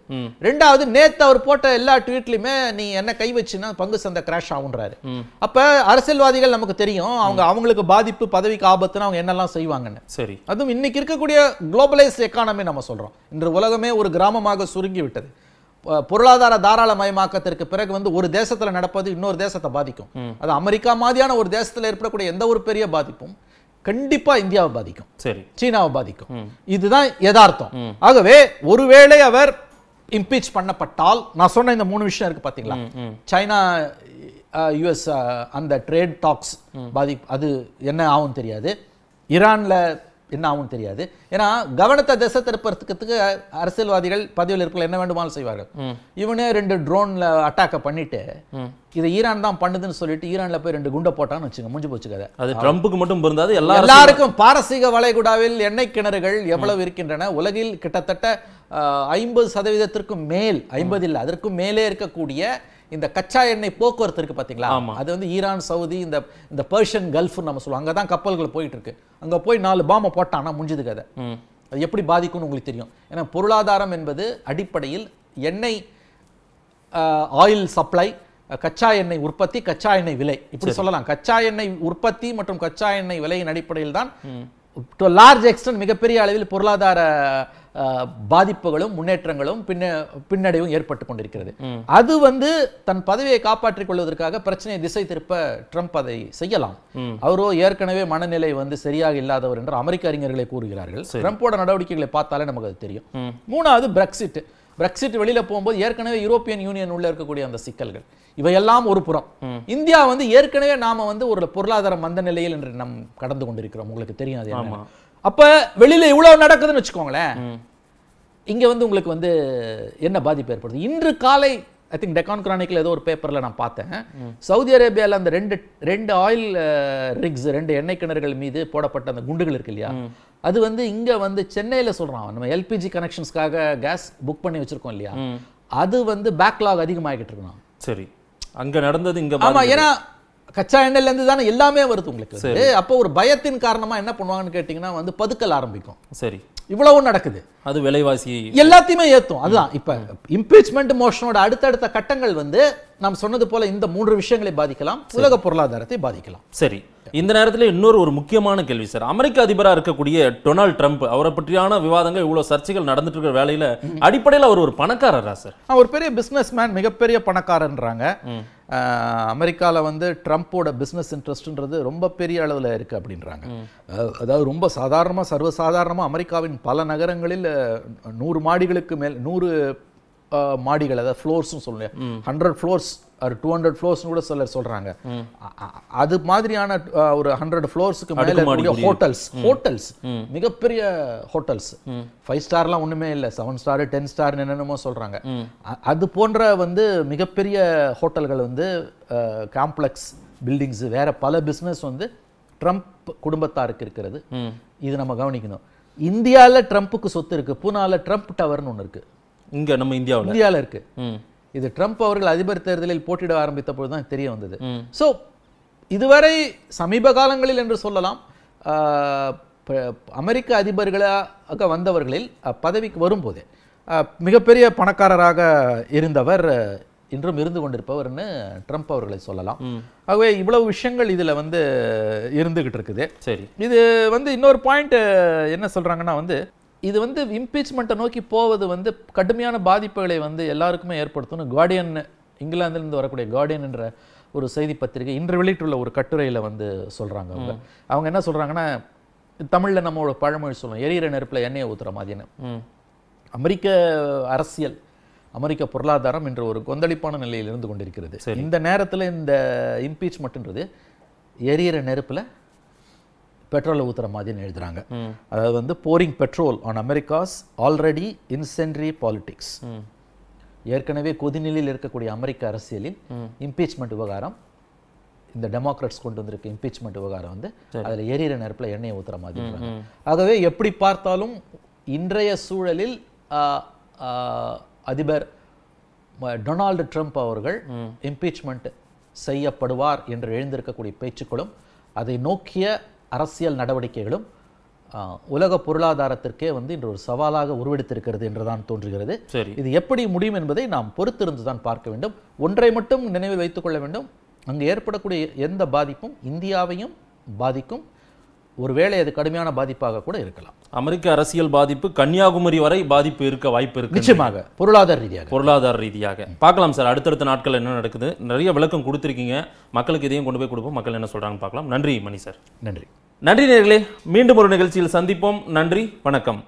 ரெண்டாவது நேத்து அவர் போட்ட எல்லா ட்வீட்லையுமே நீ என்ன கை வச்சுனா பங்கு சந்தை கிராஷ் ஆகுன்றாரு அப்போ அரசியல்வாதிகள் நமக்கு தெரியும் அவங்க அவங்களுக்கு பாதிப்பு பதவிக்கு ஆபத்துன்னு அவங்க என்னெல்லாம் செய்வாங்கன்னு சரி அதுவும் இன்னைக்கு இருக்கக்கூடிய குளோபலைஸ் எக்கானமி நம்ம சொல்கிறோம் இன்று உலகமே ஒரு கிராமமாக சுருங்கி விட்டது பொருளாதார தாராளமயமாக்கத்திற்கு பிறகு வந்து ஒரு தேசத்தில் நடப்பது இன்னொரு தேசத்தை பாதிக்கும் அது அமெரிக்கா மாதிரியான ஒரு தேசத்தில் ஏற்படக்கூடிய எந்த ஒரு பெரிய பாதிப்பும் கண்டிப்பா இந்தியாவை பாதிக்கும் சரி சீனாவை பாதிக்கும் இதுதான் யதார்த்தம் ஆகவே ஒருவேளை அவர் இம்பீச் பண்ணப்பட்டால் நான் சொன்ன இந்த மூணு விஷயம் இருக்கு பாத்தீங்களா சைனா யுஎஸ் அந்த ட்ரேட் டாக்ஸ் பாதி அது என்ன ஆகும் தெரியாது ஈரான்ல என்ன தெரியாது ஏன்னா கவனத்தை திசை திருப்பறதுக்கு அரசியல்வாதிகள் பதவியில் இருக்கல என்ன வேண்டுமானாலும் செய்வார்கள் இவனே ரெண்டு ட்ரோன்ல அட்டாக்க பண்ணிட்டு இதை ஈரான் தான் பண்ணுதுன்னு சொல்லிட்டு ஈரான்ல போய் ரெண்டு குண்டை போட்டான்னு வச்சுங்க முடிஞ்சு போச்சு அது ட்ரம்ப்புக்கு மட்டும் பொருந்தாது எல்லா எல்லாருக்கும் பாரசீக வளைகுடாவில் எண்ணெய் கிணறுகள் எவ்வளவு இருக்கின்றன உலகில் கிட்டத்தட்ட ஐம்பது சதவீதத்திற்கும் மேல் ஐம்பது இல்லை அதற்கும் மேலே இருக்கக்கூடிய இந்த கச்சா எண்ணெய் போக்குவரத்து இருக்குது பார்த்தீங்களா அது வந்து ஈரான் சவுதி இந்த இந்த பர்ஷியன் கல்ஃப்னு நம்ம சொல்லுவோம் அங்கே தான் கப்பல்கள் போயிட்டு இருக்கு அங்கே போய் நாலு பாம்பை போட்டான்னா முடிஞ்சது கதை அது எப்படி பாதிக்கும்னு உங்களுக்கு தெரியும் ஏன்னா பொருளாதாரம் என்பது அடிப்படையில் எண்ணெய் ஆயில் சப்ளை கச்சா எண்ணெய் உற்பத்தி கச்சா எண்ணெய் விலை இப்படி சொல்லலாம் கச்சா எண்ணெய் உற்பத்தி மற்றும் கச்சா எண்ணெய் விலையின் அடிப்படையில் தான் டு லார்ஜ் எக்ஸ்டென்ட் மிகப்பெரிய அளவில் பொருளாதார பாதிப்புகளும் முன்னேற்றங்களும் பின்ன பின்னடைவும் ஏற்பட்டு கொண்டிருக்கிறது அது வந்து தன் பதவியை காப்பாற்றிக் கொள்வதற்காக பிரச்சனையை திசை திருப்ப ட்ரம்ப் அதை செய்யலாம் அவரோ ஏற்கனவே மனநிலை வந்து சரியாக இல்லாதவர் என்று அமெரிக்க அறிஞர்களை கூறுகிறார்கள் ட்ரம்ப்போட நடவடிக்கைகளை பார்த்தாலே நமக்கு அது தெரியும் மூணாவது பிரெக்சிட் பிரெக்சிட் வெளியில் போகும்போது ஏற்கனவே யூரோப்பியன் யூனியன் உள்ள இருக்கக்கூடிய அந்த சிக்கல்கள் இவையெல்லாம் ஒரு புறம் இந்தியா வந்து ஏற்கனவே நாம வந்து ஒரு பொருளாதார மந்த நிலையில் என்று நம் கடந்து கொண்டிருக்கிறோம் உங்களுக்கு தெரியும் அது அப்ப வெளியில இவ்வளவு நடக்குதுன்னு வச்சுக்கோங்களேன் இங்க வந்து உங்களுக்கு வந்து என்ன பாதிப்பு ஏற்படுது இன்று காலை ஐ திங்க் டெக்கான் கிரானிக்கில் ஏதோ ஒரு பேப்பரில் நான் பார்த்தேன் சவுதி அரேபியாவில் அந்த ரெண்டு ரெண்டு ஆயில் ரிக்ஸ் ரெண்டு எண்ணெய் கிணறுகள் மீது போடப்பட்ட அந்த குண்டுகள் இருக்கு இல்லையா அது வந்து இங்கே வந்து சென்னையில் சொல்கிறான் நம்ம எல்பிஜி கனெக்ஷன்ஸ்க்காக கேஸ் புக் பண்ணி வச்சுருக்கோம் இல்லையா அது வந்து பேக்லாக் அதிகமாகிக்கிட்டு இருக்கலாம் சரி அங்கே நடந்தது இங்கே ஆமாம் ஏன்னா கச்சா எண்ணெயிலேருந்து தானே எல்லாமே வருது உங்களுக்கு சரி அப்போ ஒரு பயத்தின் காரணமாக என்ன பண்ணுவாங்கன்னு கேட்டிங்கன்னா வந்து பதுக்கல் ஆரம்பிக்கும் சரி இவ்வளவு நடக்குது அது விலைவாசி எல்லாத்தையுமே ஏற்றும் அதுதான் இப்போ இம்பீச்மெண்ட் மோஷனோட அடுத்தடுத்த கட்டங்கள் வந்து நாம் சொன்னது போல இந்த மூன்று விஷயங்களை பாதிக்கலாம் உலக பொருளாதாரத்தை பாதிக்கலாம் சரி இந்த நேரத்தில் இன்னொரு ஒரு முக்கியமான கேள்வி சார் அமெரிக்க அதிபராக இருக்கக்கூடிய டொனால்டு ட்ரம்ப் அவரை பற்றியான விவாதங்கள் இவ்வளோ சர்ச்சைகள் நடந்துட்டு இருக்கிற வேலையில் அடிப்படையில் அவர் ஒரு பணக்காரரா சார் அவர் பெரிய பிசினஸ் மேன் மிகப்பெரிய பணக்காரன்றாங்க அமெரிக்காவில் வந்து ட்ரம்ப்போட பிஸ்னஸ் இன்ட்ரெஸ்ட்ன்றது ரொம்ப பெரிய அளவில் இருக்குது அப்படின்றாங்க அதாவது ரொம்ப சாதாரணமாக சர்வசாதாரணமாக அமெரிக்காவின் பல நகரங்களில் நூறு மாடிகளுக்கு மேல் நூறு மாடிகள் அதாவது ஃப்ளோர்ஸ்னு சொல்லுங்க ஹண்ட்ரட் ஃப்ளோர்ஸ் ஒரு டூ ஹண்ட்ரட் ஃப்ளோர்ஸ்னு கூட சிலர் சொல்கிறாங்க அது மாதிரியான ஒரு ஹண்ட்ரட் ஃப்ளோர்ஸுக்கு மேலே இருக்கக்கூடிய ஹோட்டல்ஸ் ஹோட்டல்ஸ் மிகப்பெரிய ஹோட்டல்ஸ் ஃபைவ் ஸ்டார்லாம் ஒன்றுமே இல்லை செவன் ஸ்டார் டென் ஸ்டார்னு என்னென்னமோ சொல்கிறாங்க அது போன்ற வந்து மிகப்பெரிய ஹோட்டல்கள் வந்து காம்ப்ளெக்ஸ் பில்டிங்ஸ் வேற பல பிஸ்னஸ் வந்து ட்ரம்ப் குடும்பத்தாருக்கு இருக்கிறது இது நம்ம கவனிக்கணும் இந்தியாவில் ட்ரம்ப்புக்கு சொத்து இருக்கு பூனால ட்ரம்ப் டவர்னு ஒன்று இருக்கு இங்க நம்ம இந்தியாவில் இந்தியாவில் இருக்கு இது ட்ரம்ப் அவர்கள் அதிபர் தேர்தலில் போட்டியிட ஆரம்பித்த போது தான் தெரிய வந்தது ஸோ இதுவரை சமீப காலங்களில் என்று சொல்லலாம் அமெரிக்க அதிபர்களாக வந்தவர்களில் பதவிக்கு வரும்போது மிகப்பெரிய பணக்காரராக இருந்தவர் இன்றும் இருந்து கொண்டிருப்பவர்னு ட்ரம்ப் அவர்களை சொல்லலாம் ஆகவே இவ்வளவு விஷயங்கள் இதில் வந்து இருந்துகிட்டு இருக்குது சரி இது வந்து இன்னொரு பாயிண்ட் என்ன சொல்கிறாங்கன்னா வந்து இது வந்து இம்பீச்மெண்ட்டை நோக்கி போவது வந்து கடுமையான பாதிப்புகளை வந்து எல்லாருக்குமே ஏற்படுத்தும்னு கார்டியன் இங்கிலாந்துலேருந்து வரக்கூடிய கார்டியன் என்ற ஒரு செய்தி பத்திரிகை இன்று வெளியிட்டுள்ள ஒரு கட்டுரையில் வந்து சொல்கிறாங்க அவங்க அவங்க என்ன சொல்கிறாங்கன்னா தமிழில் நம்மளோட பழமொழி சொல்லணும் எரியிற நெருப்பில் எண்ணெயை ஊற்றுற மாதிரி அமெரிக்க அரசியல் அமெரிக்க பொருளாதாரம் இன்று ஒரு கொந்தளிப்பான நிலையில் இருந்து கொண்டிருக்கிறது இந்த நேரத்தில் இந்த இம்பீச்மெண்ட்ன்றது எரியிற நெருப்பில் பெட்ரோலை ஊற்றுற மாதிரி எழுதுறாங்க அதாவது வந்து pouring petrol on America's already incendiary politics ஏற்கனவே கொதிநிலையில் இருக்கக்கூடிய அமெரிக்க அரசியலில் இம்பீச்மெண்ட் விவகாரம் இந்த டெமோக்ராட்ஸ் கொண்டு வந்திருக்க இம்பீச்மெண்ட் விவகாரம் வந்து அதில் எரியிற நேரத்தில் எண்ணெயை ஊற்றுற மாதிரி ஆகவே எப்படி பார்த்தாலும் இன்றைய சூழலில் அதிபர் டொனால்டு ட்ரம்ப் அவர்கள் இம்பீச்மெண்ட் செய்யப்படுவார் என்று எழுந்திருக்கக்கூடிய பேச்சுக்களும் அதை நோக்கிய அரசியல் நடவடிக்கைகளும் உலக பொருளாதாரத்திற்கே வந்து இன்று ஒரு சவாலாக உருவெடுத்திருக்கிறது என்றுதான் தோன்றுகிறது சரி இது எப்படி முடியும் என்பதை நாம் பொறுத்திருந்து தான் பார்க்க வேண்டும் ஒன்றை மட்டும் நினைவில் வைத்துக் கொள்ள வேண்டும் அங்கு ஏற்படக்கூடிய எந்த பாதிப்பும் இந்தியாவையும் பாதிக்கும் ஒருவேளை அது கடுமையான பாதிப்பாக கூட இருக்கலாம் அமெரிக்க அரசியல் பாதிப்பு கன்னியாகுமரி வரை பாதிப்பு இருக்க வாய்ப்பு இருக்கு நிச்சயமாக பொருளாதார ரீதியாக பொருளாதார ரீதியாக பார்க்கலாம் சார் அடுத்தடுத்த நாட்கள் என்ன நடக்குது நிறைய விளக்கம் கொடுத்துருக்கீங்க மக்களுக்கு இதையும் கொண்டு போய் கொடுப்போம் மக்கள் என்ன சொல்றாங்க பார்க்கலாம் நன்றி மணி சார் நன்றி நன்றி நேர்களே மீண்டும் ஒரு நிகழ்ச்சியில் சந்திப்போம் நன்றி வணக்கம்